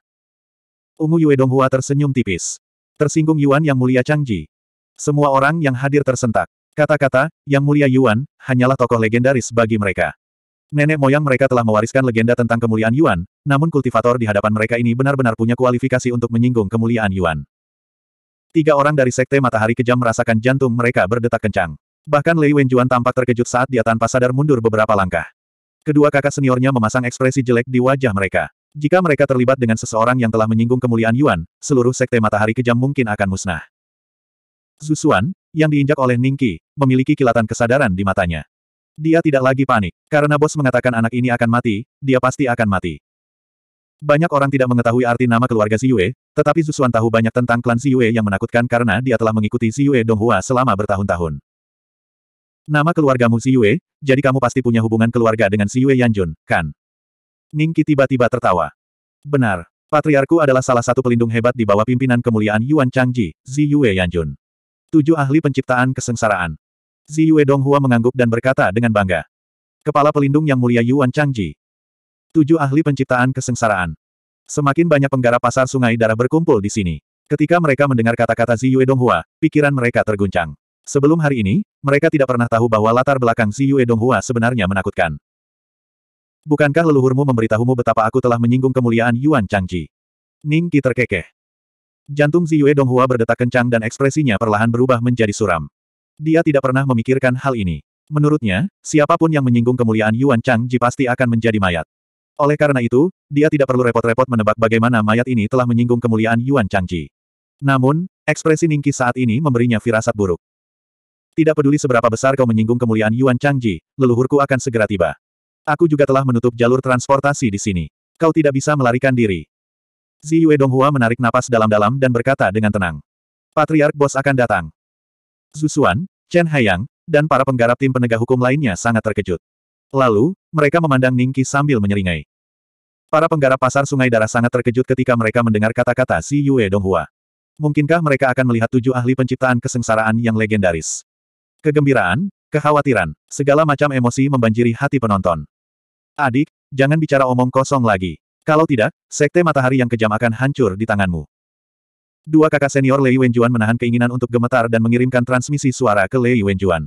Ungu Yue Donghua tersenyum tipis. Tersinggung Yuan yang mulia Changji. Semua orang yang hadir tersentak. Kata-kata, yang mulia Yuan, hanyalah tokoh legendaris bagi mereka. Nenek moyang mereka telah mewariskan legenda tentang kemuliaan Yuan, namun kultivator di hadapan mereka ini benar-benar punya kualifikasi untuk menyinggung kemuliaan Yuan. Tiga orang dari Sekte Matahari Kejam merasakan jantung mereka berdetak kencang. Bahkan Lei Wenjuan tampak terkejut saat dia tanpa sadar mundur beberapa langkah. Kedua kakak seniornya memasang ekspresi jelek di wajah mereka. Jika mereka terlibat dengan seseorang yang telah menyinggung kemuliaan Yuan, seluruh Sekte Matahari Kejam mungkin akan musnah. Zusuan, yang diinjak oleh Ningqi, memiliki kilatan kesadaran di matanya. Dia tidak lagi panik. Karena bos mengatakan anak ini akan mati, dia pasti akan mati. Banyak orang tidak mengetahui arti nama keluarga Si Yue, tetapi Zusuan tahu banyak tentang klan Si Yue yang menakutkan karena dia telah mengikuti Si Yue Donghua selama bertahun-tahun. Nama keluargamu Si Yue, jadi kamu pasti punya hubungan keluarga dengan Si Yue Yanjun, kan? Ningki tiba-tiba tertawa. Benar. Patriarku adalah salah satu pelindung hebat di bawah pimpinan kemuliaan Yuan Changji, Zi Yue Yanjun. Tujuh ahli penciptaan kesengsaraan. Zi Yue Donghua mengangguk dan berkata dengan bangga. Kepala pelindung yang mulia Yuan Changji. Tujuh ahli penciptaan kesengsaraan. Semakin banyak penggarap pasar sungai darah berkumpul di sini. Ketika mereka mendengar kata-kata Zi Yue Donghua, pikiran mereka terguncang. Sebelum hari ini, mereka tidak pernah tahu bahwa latar belakang Zi Yue Donghua sebenarnya menakutkan. Bukankah leluhurmu memberitahumu betapa aku telah menyinggung kemuliaan Yuan Changji? Ning Ki terkekeh. Jantung Zi Yue Donghua berdetak kencang dan ekspresinya perlahan berubah menjadi suram. Dia tidak pernah memikirkan hal ini. Menurutnya, siapapun yang menyinggung kemuliaan Yuan Changji pasti akan menjadi mayat. Oleh karena itu, dia tidak perlu repot-repot menebak bagaimana mayat ini telah menyinggung kemuliaan Yuan Changji. Namun, ekspresi Ningki saat ini memberinya firasat buruk. Tidak peduli seberapa besar kau menyinggung kemuliaan Yuan Changji, leluhurku akan segera tiba. Aku juga telah menutup jalur transportasi di sini. Kau tidak bisa melarikan diri. Zi Yue Donghua menarik napas dalam-dalam dan berkata dengan tenang. Patriark Bos akan datang. Zusuan, Chen Haiyang, dan para penggarap tim penegak hukum lainnya sangat terkejut. Lalu, mereka memandang Ningki sambil menyeringai. Para penggarap pasar Sungai Darah sangat terkejut ketika mereka mendengar kata-kata si Yue Donghua. Mungkinkah mereka akan melihat tujuh ahli penciptaan kesengsaraan yang legendaris? Kegembiraan, kekhawatiran, segala macam emosi membanjiri hati penonton. Adik, jangan bicara omong kosong lagi. Kalau tidak, sekte matahari yang kejam akan hancur di tanganmu. Dua kakak senior Lei Wenjuan menahan keinginan untuk gemetar dan mengirimkan transmisi suara ke Lei Wenjuan.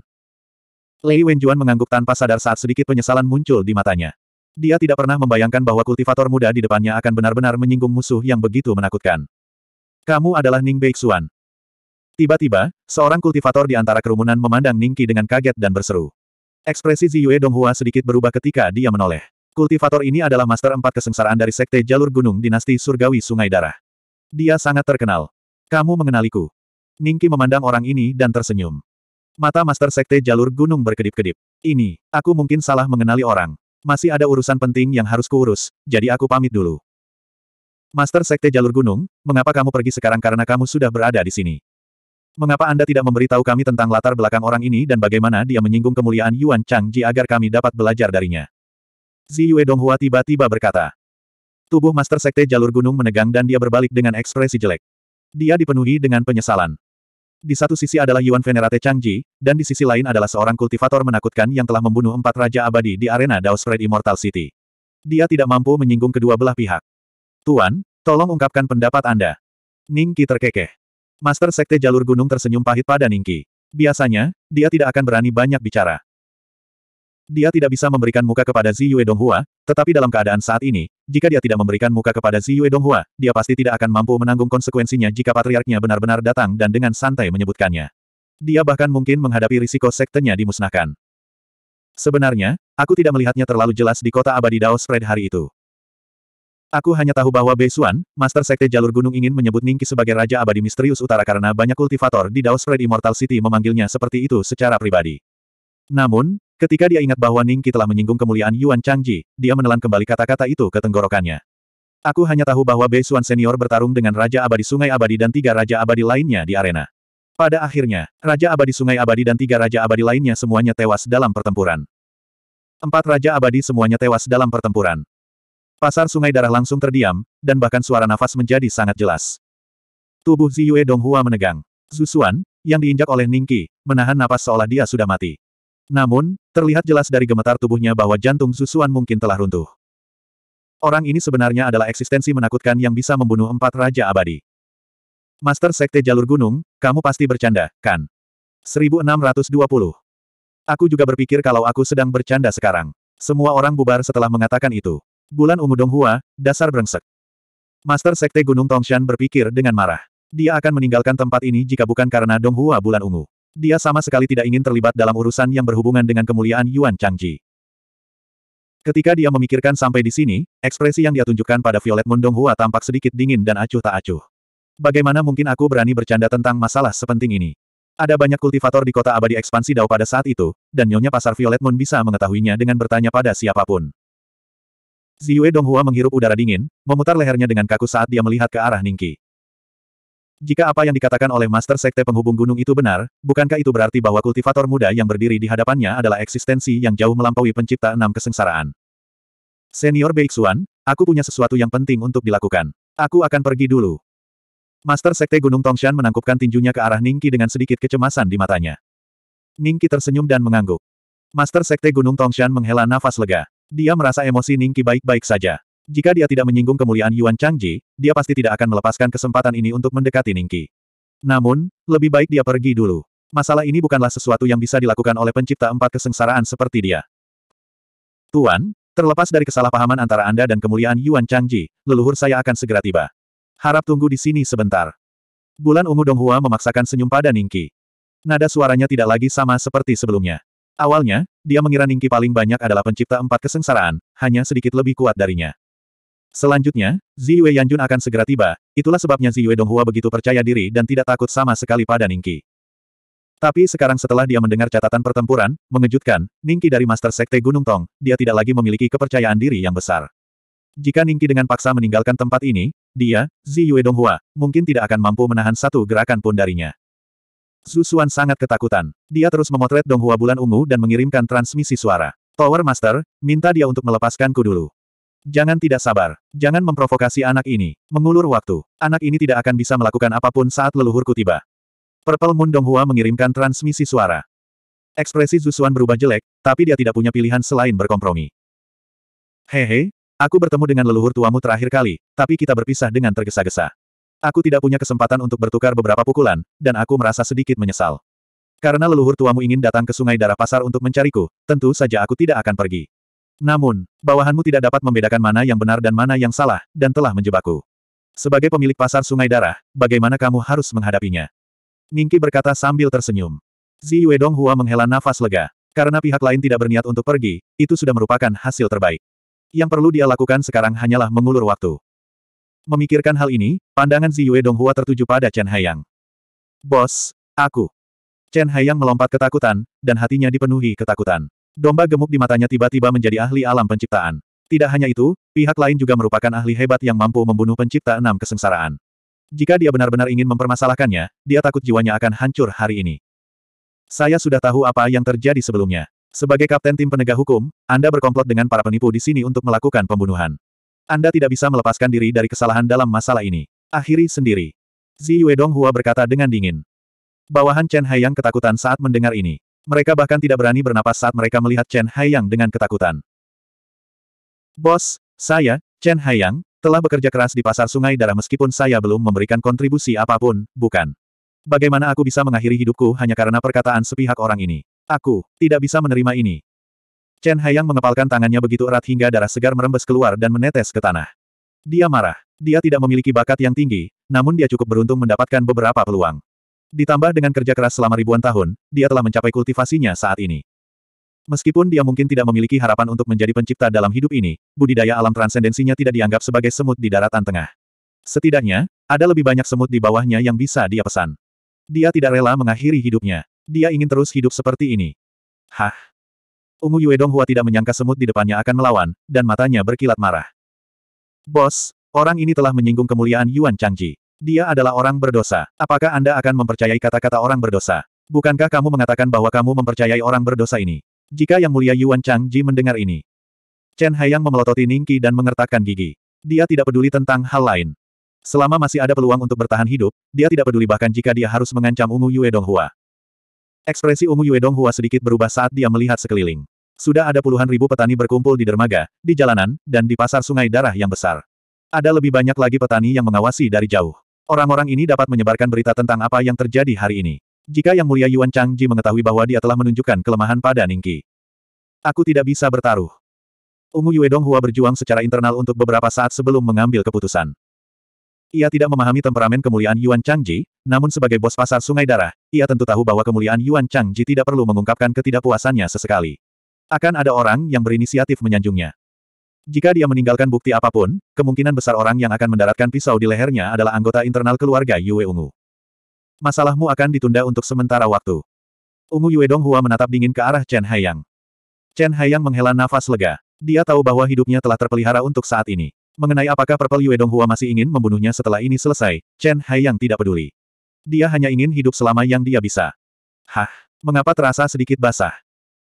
Lei Wenjuan mengangguk tanpa sadar saat sedikit penyesalan muncul di matanya. Dia tidak pernah membayangkan bahwa kultivator muda di depannya akan benar-benar menyinggung musuh yang begitu menakutkan. Kamu adalah Ning Beixuan. Tiba-tiba, seorang kultivator di antara kerumunan memandang Ning Qi dengan kaget dan berseru. Ekspresi Ziyue Donghua sedikit berubah ketika dia menoleh. Kultivator ini adalah master empat kesengsaraan dari Sekte Jalur Gunung Dinasti Surgawi Sungai Darah. Dia sangat terkenal. Kamu mengenaliku. Ningki memandang orang ini dan tersenyum. Mata Master Sekte Jalur Gunung berkedip-kedip. Ini, aku mungkin salah mengenali orang. Masih ada urusan penting yang harus kuurus, jadi aku pamit dulu. Master Sekte Jalur Gunung, mengapa kamu pergi sekarang karena kamu sudah berada di sini? Mengapa Anda tidak memberitahu kami tentang latar belakang orang ini dan bagaimana dia menyinggung kemuliaan Yuan Changji agar kami dapat belajar darinya? Zi Yue Donghua tiba-tiba berkata. Tubuh Master Sekte Jalur Gunung menegang dan dia berbalik dengan ekspresi jelek. Dia dipenuhi dengan penyesalan. Di satu sisi adalah Yuan Venerate Changji, dan di sisi lain adalah seorang kultivator menakutkan yang telah membunuh empat Raja Abadi di arena Dao Spread Immortal City. Dia tidak mampu menyinggung kedua belah pihak. Tuan, tolong ungkapkan pendapat Anda. Ningki terkekeh. Master Sekte Jalur Gunung tersenyum pahit pada Ningki. Biasanya, dia tidak akan berani banyak bicara. Dia tidak bisa memberikan muka kepada Zi Yue Donghua, tetapi dalam keadaan saat ini, jika dia tidak memberikan muka kepada Ziyue Donghua, dia pasti tidak akan mampu menanggung konsekuensinya jika patriarknya benar-benar datang dan dengan santai menyebutkannya. Dia bahkan mungkin menghadapi risiko sektenya dimusnahkan. Sebenarnya, aku tidak melihatnya terlalu jelas di kota abadi Dao Spread hari itu. Aku hanya tahu bahwa Bei Beisuan, Master Sekte Jalur Gunung ingin menyebut Ningki sebagai Raja Abadi Misterius Utara karena banyak kultivator di Dao Spread Immortal City memanggilnya seperti itu secara pribadi. Namun, Ketika dia ingat bahwa Ningqi telah menyinggung kemuliaan Yuan Changji, dia menelan kembali kata-kata itu ke tenggorokannya. Aku hanya tahu bahwa Bei Xuan Senior bertarung dengan Raja Abadi Sungai Abadi dan tiga Raja Abadi lainnya di arena. Pada akhirnya, Raja Abadi Sungai Abadi dan tiga Raja Abadi lainnya semuanya tewas dalam pertempuran. Empat Raja Abadi semuanya tewas dalam pertempuran. Pasar Sungai Darah langsung terdiam, dan bahkan suara nafas menjadi sangat jelas. Tubuh Ziyue Donghua menegang. Zusuan, yang diinjak oleh Ningqi, menahan napas seolah dia sudah mati. Namun, terlihat jelas dari gemetar tubuhnya bahwa jantung Susuan mungkin telah runtuh. Orang ini sebenarnya adalah eksistensi menakutkan yang bisa membunuh empat raja abadi. Master Sekte Jalur Gunung, kamu pasti bercanda, kan? 1620. Aku juga berpikir kalau aku sedang bercanda sekarang. Semua orang bubar setelah mengatakan itu. Bulan ungu Donghua, dasar brengsek. Master Sekte Gunung Tongshan berpikir dengan marah. Dia akan meninggalkan tempat ini jika bukan karena Donghua bulan ungu. Dia sama sekali tidak ingin terlibat dalam urusan yang berhubungan dengan kemuliaan Yuan Changji. Ketika dia memikirkan sampai di sini, ekspresi yang dia tunjukkan pada Violet Mundong Hua tampak sedikit dingin dan acuh tak acuh. Bagaimana mungkin aku berani bercanda tentang masalah sepenting ini? Ada banyak kultivator di kota abadi ekspansi Dao pada saat itu, dan nyonya pasar Violet Moon bisa mengetahuinya dengan bertanya pada siapapun. Ziyue Hua menghirup udara dingin, memutar lehernya dengan kaku saat dia melihat ke arah Ningki. Jika apa yang dikatakan oleh Master Sekte Penghubung Gunung itu benar, bukankah itu berarti bahwa kultivator muda yang berdiri di hadapannya adalah eksistensi yang jauh melampaui pencipta enam kesengsaraan? Senior Beixuan, aku punya sesuatu yang penting untuk dilakukan. Aku akan pergi dulu. Master Sekte Gunung Tongshan menangkupkan tinjunya ke arah Ningki dengan sedikit kecemasan di matanya. Ningki tersenyum dan mengangguk. Master Sekte Gunung Tongshan menghela nafas lega. Dia merasa emosi Ningki baik-baik saja. Jika dia tidak menyinggung kemuliaan Yuan Changji, dia pasti tidak akan melepaskan kesempatan ini untuk mendekati Ningki. Namun, lebih baik dia pergi dulu. Masalah ini bukanlah sesuatu yang bisa dilakukan oleh pencipta empat kesengsaraan seperti dia. Tuan, terlepas dari kesalahpahaman antara Anda dan kemuliaan Yuan Changji, leluhur saya akan segera tiba. Harap tunggu di sini sebentar. Bulan ungu Donghua memaksakan senyum pada Ningki. Nada suaranya tidak lagi sama seperti sebelumnya. Awalnya, dia mengira Ningki paling banyak adalah pencipta empat kesengsaraan, hanya sedikit lebih kuat darinya. Selanjutnya, Zi Yanjun akan segera tiba, itulah sebabnya Zi Donghua begitu percaya diri dan tidak takut sama sekali pada Ningki. Tapi sekarang setelah dia mendengar catatan pertempuran, mengejutkan, Ningki dari Master Sekte Gunung Tong, dia tidak lagi memiliki kepercayaan diri yang besar. Jika Ningki dengan paksa meninggalkan tempat ini, dia, Zi Donghua, mungkin tidak akan mampu menahan satu gerakan pun darinya. Zhu sangat ketakutan. Dia terus memotret Donghua Bulan Ungu dan mengirimkan transmisi suara. Tower Master, minta dia untuk melepaskanku dulu. Jangan tidak sabar. Jangan memprovokasi anak ini. Mengulur waktu. Anak ini tidak akan bisa melakukan apapun saat leluhurku tiba. Purple Moon Donghua mengirimkan transmisi suara. Ekspresi Zusuan berubah jelek, tapi dia tidak punya pilihan selain berkompromi. Hehe, aku bertemu dengan leluhur tuamu terakhir kali, tapi kita berpisah dengan tergesa-gesa. Aku tidak punya kesempatan untuk bertukar beberapa pukulan, dan aku merasa sedikit menyesal. Karena leluhur tuamu ingin datang ke Sungai Darah Pasar untuk mencariku, tentu saja aku tidak akan pergi. Namun, bawahanmu tidak dapat membedakan mana yang benar dan mana yang salah, dan telah menjebakku. Sebagai pemilik pasar Sungai Darah, bagaimana kamu harus menghadapinya? Ningki berkata sambil tersenyum. Zi Wedong Hua menghela nafas lega. Karena pihak lain tidak berniat untuk pergi, itu sudah merupakan hasil terbaik. Yang perlu dia lakukan sekarang hanyalah mengulur waktu. Memikirkan hal ini, pandangan Zi Yue Hua tertuju pada Chen Haiyang. Bos, aku. Chen Haiyang melompat ketakutan, dan hatinya dipenuhi ketakutan. Domba gemuk di matanya tiba-tiba menjadi ahli alam penciptaan. Tidak hanya itu, pihak lain juga merupakan ahli hebat yang mampu membunuh pencipta enam kesengsaraan. Jika dia benar-benar ingin mempermasalahkannya, dia takut jiwanya akan hancur hari ini. Saya sudah tahu apa yang terjadi sebelumnya. Sebagai kapten tim penegak hukum, Anda berkomplot dengan para penipu di sini untuk melakukan pembunuhan. Anda tidak bisa melepaskan diri dari kesalahan dalam masalah ini. Akhiri sendiri. Zi Yuedong Hua berkata dengan dingin. Bawahan Chen Hai yang ketakutan saat mendengar ini. Mereka bahkan tidak berani bernapas saat mereka melihat Chen Haiyang dengan ketakutan. Bos, saya, Chen Haiyang, telah bekerja keras di pasar sungai darah meskipun saya belum memberikan kontribusi apapun, bukan. Bagaimana aku bisa mengakhiri hidupku hanya karena perkataan sepihak orang ini? Aku, tidak bisa menerima ini. Chen Haiyang mengepalkan tangannya begitu erat hingga darah segar merembes keluar dan menetes ke tanah. Dia marah. Dia tidak memiliki bakat yang tinggi, namun dia cukup beruntung mendapatkan beberapa peluang. Ditambah dengan kerja keras selama ribuan tahun, dia telah mencapai kultivasinya saat ini. Meskipun dia mungkin tidak memiliki harapan untuk menjadi pencipta dalam hidup ini, budidaya alam transendensinya tidak dianggap sebagai semut di daratan tengah. Setidaknya, ada lebih banyak semut di bawahnya yang bisa dia pesan. Dia tidak rela mengakhiri hidupnya. Dia ingin terus hidup seperti ini. Hah? Ungu Yuedong Hua tidak menyangka semut di depannya akan melawan, dan matanya berkilat marah. Bos, orang ini telah menyinggung kemuliaan Yuan Changji. Dia adalah orang berdosa. Apakah Anda akan mempercayai kata-kata orang berdosa? Bukankah kamu mengatakan bahwa kamu mempercayai orang berdosa ini? Jika Yang Mulia Yuan Chang Ji mendengar ini. Chen Haiyang memelototi Ning Qi dan mengertakkan gigi. Dia tidak peduli tentang hal lain. Selama masih ada peluang untuk bertahan hidup, dia tidak peduli bahkan jika dia harus mengancam Ungu Yue Dong Hua. Ekspresi Ungu Yue Dong Hua sedikit berubah saat dia melihat sekeliling. Sudah ada puluhan ribu petani berkumpul di dermaga, di jalanan, dan di pasar sungai darah yang besar. Ada lebih banyak lagi petani yang mengawasi dari jauh. Orang-orang ini dapat menyebarkan berita tentang apa yang terjadi hari ini. Jika Yang Mulia Yuan Changji mengetahui bahwa dia telah menunjukkan kelemahan pada Ningqi. Aku tidak bisa bertaruh. Ungu Yue Hua berjuang secara internal untuk beberapa saat sebelum mengambil keputusan. Ia tidak memahami temperamen kemuliaan Yuan Changji, namun sebagai bos pasar Sungai Darah, ia tentu tahu bahwa kemuliaan Yuan Changji tidak perlu mengungkapkan ketidakpuasannya sesekali. Akan ada orang yang berinisiatif menyanjungnya. Jika dia meninggalkan bukti apapun, kemungkinan besar orang yang akan mendaratkan pisau di lehernya adalah anggota internal keluarga Yue Ungu. Masalahmu akan ditunda untuk sementara waktu. Ungu Yue Donghua menatap dingin ke arah Chen Haiyang. Chen Haiyang menghela nafas lega. Dia tahu bahwa hidupnya telah terpelihara untuk saat ini. Mengenai apakah Purple Yue Donghua masih ingin membunuhnya setelah ini selesai, Chen Haiyang tidak peduli. Dia hanya ingin hidup selama yang dia bisa. Hah, mengapa terasa sedikit basah?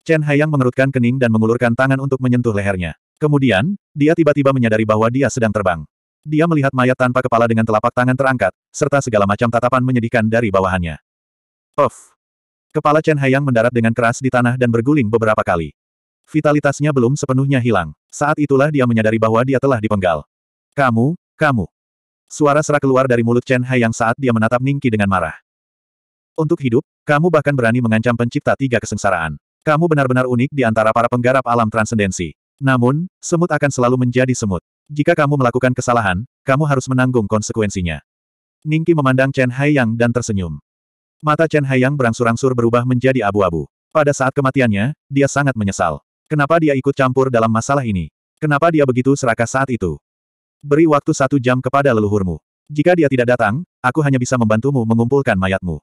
Chen Haiyang mengerutkan kening dan mengulurkan tangan untuk menyentuh lehernya. Kemudian, dia tiba-tiba menyadari bahwa dia sedang terbang. Dia melihat mayat tanpa kepala dengan telapak tangan terangkat, serta segala macam tatapan menyedihkan dari bawahannya. Of! Kepala Chen Haiyang mendarat dengan keras di tanah dan berguling beberapa kali. Vitalitasnya belum sepenuhnya hilang. Saat itulah dia menyadari bahwa dia telah dipenggal. Kamu, kamu. Suara serak keluar dari mulut Chen Haiyang saat dia menatap Ningki dengan marah. Untuk hidup, kamu bahkan berani mengancam pencipta tiga kesengsaraan. Kamu benar-benar unik di antara para penggarap alam transendensi. Namun, semut akan selalu menjadi semut. Jika kamu melakukan kesalahan, kamu harus menanggung konsekuensinya. Ningki memandang Chen Haiyang dan tersenyum. Mata Chen Haiyang berangsur-angsur berubah menjadi abu-abu. Pada saat kematiannya, dia sangat menyesal. Kenapa dia ikut campur dalam masalah ini? Kenapa dia begitu serakah saat itu? Beri waktu satu jam kepada leluhurmu. Jika dia tidak datang, aku hanya bisa membantumu mengumpulkan mayatmu.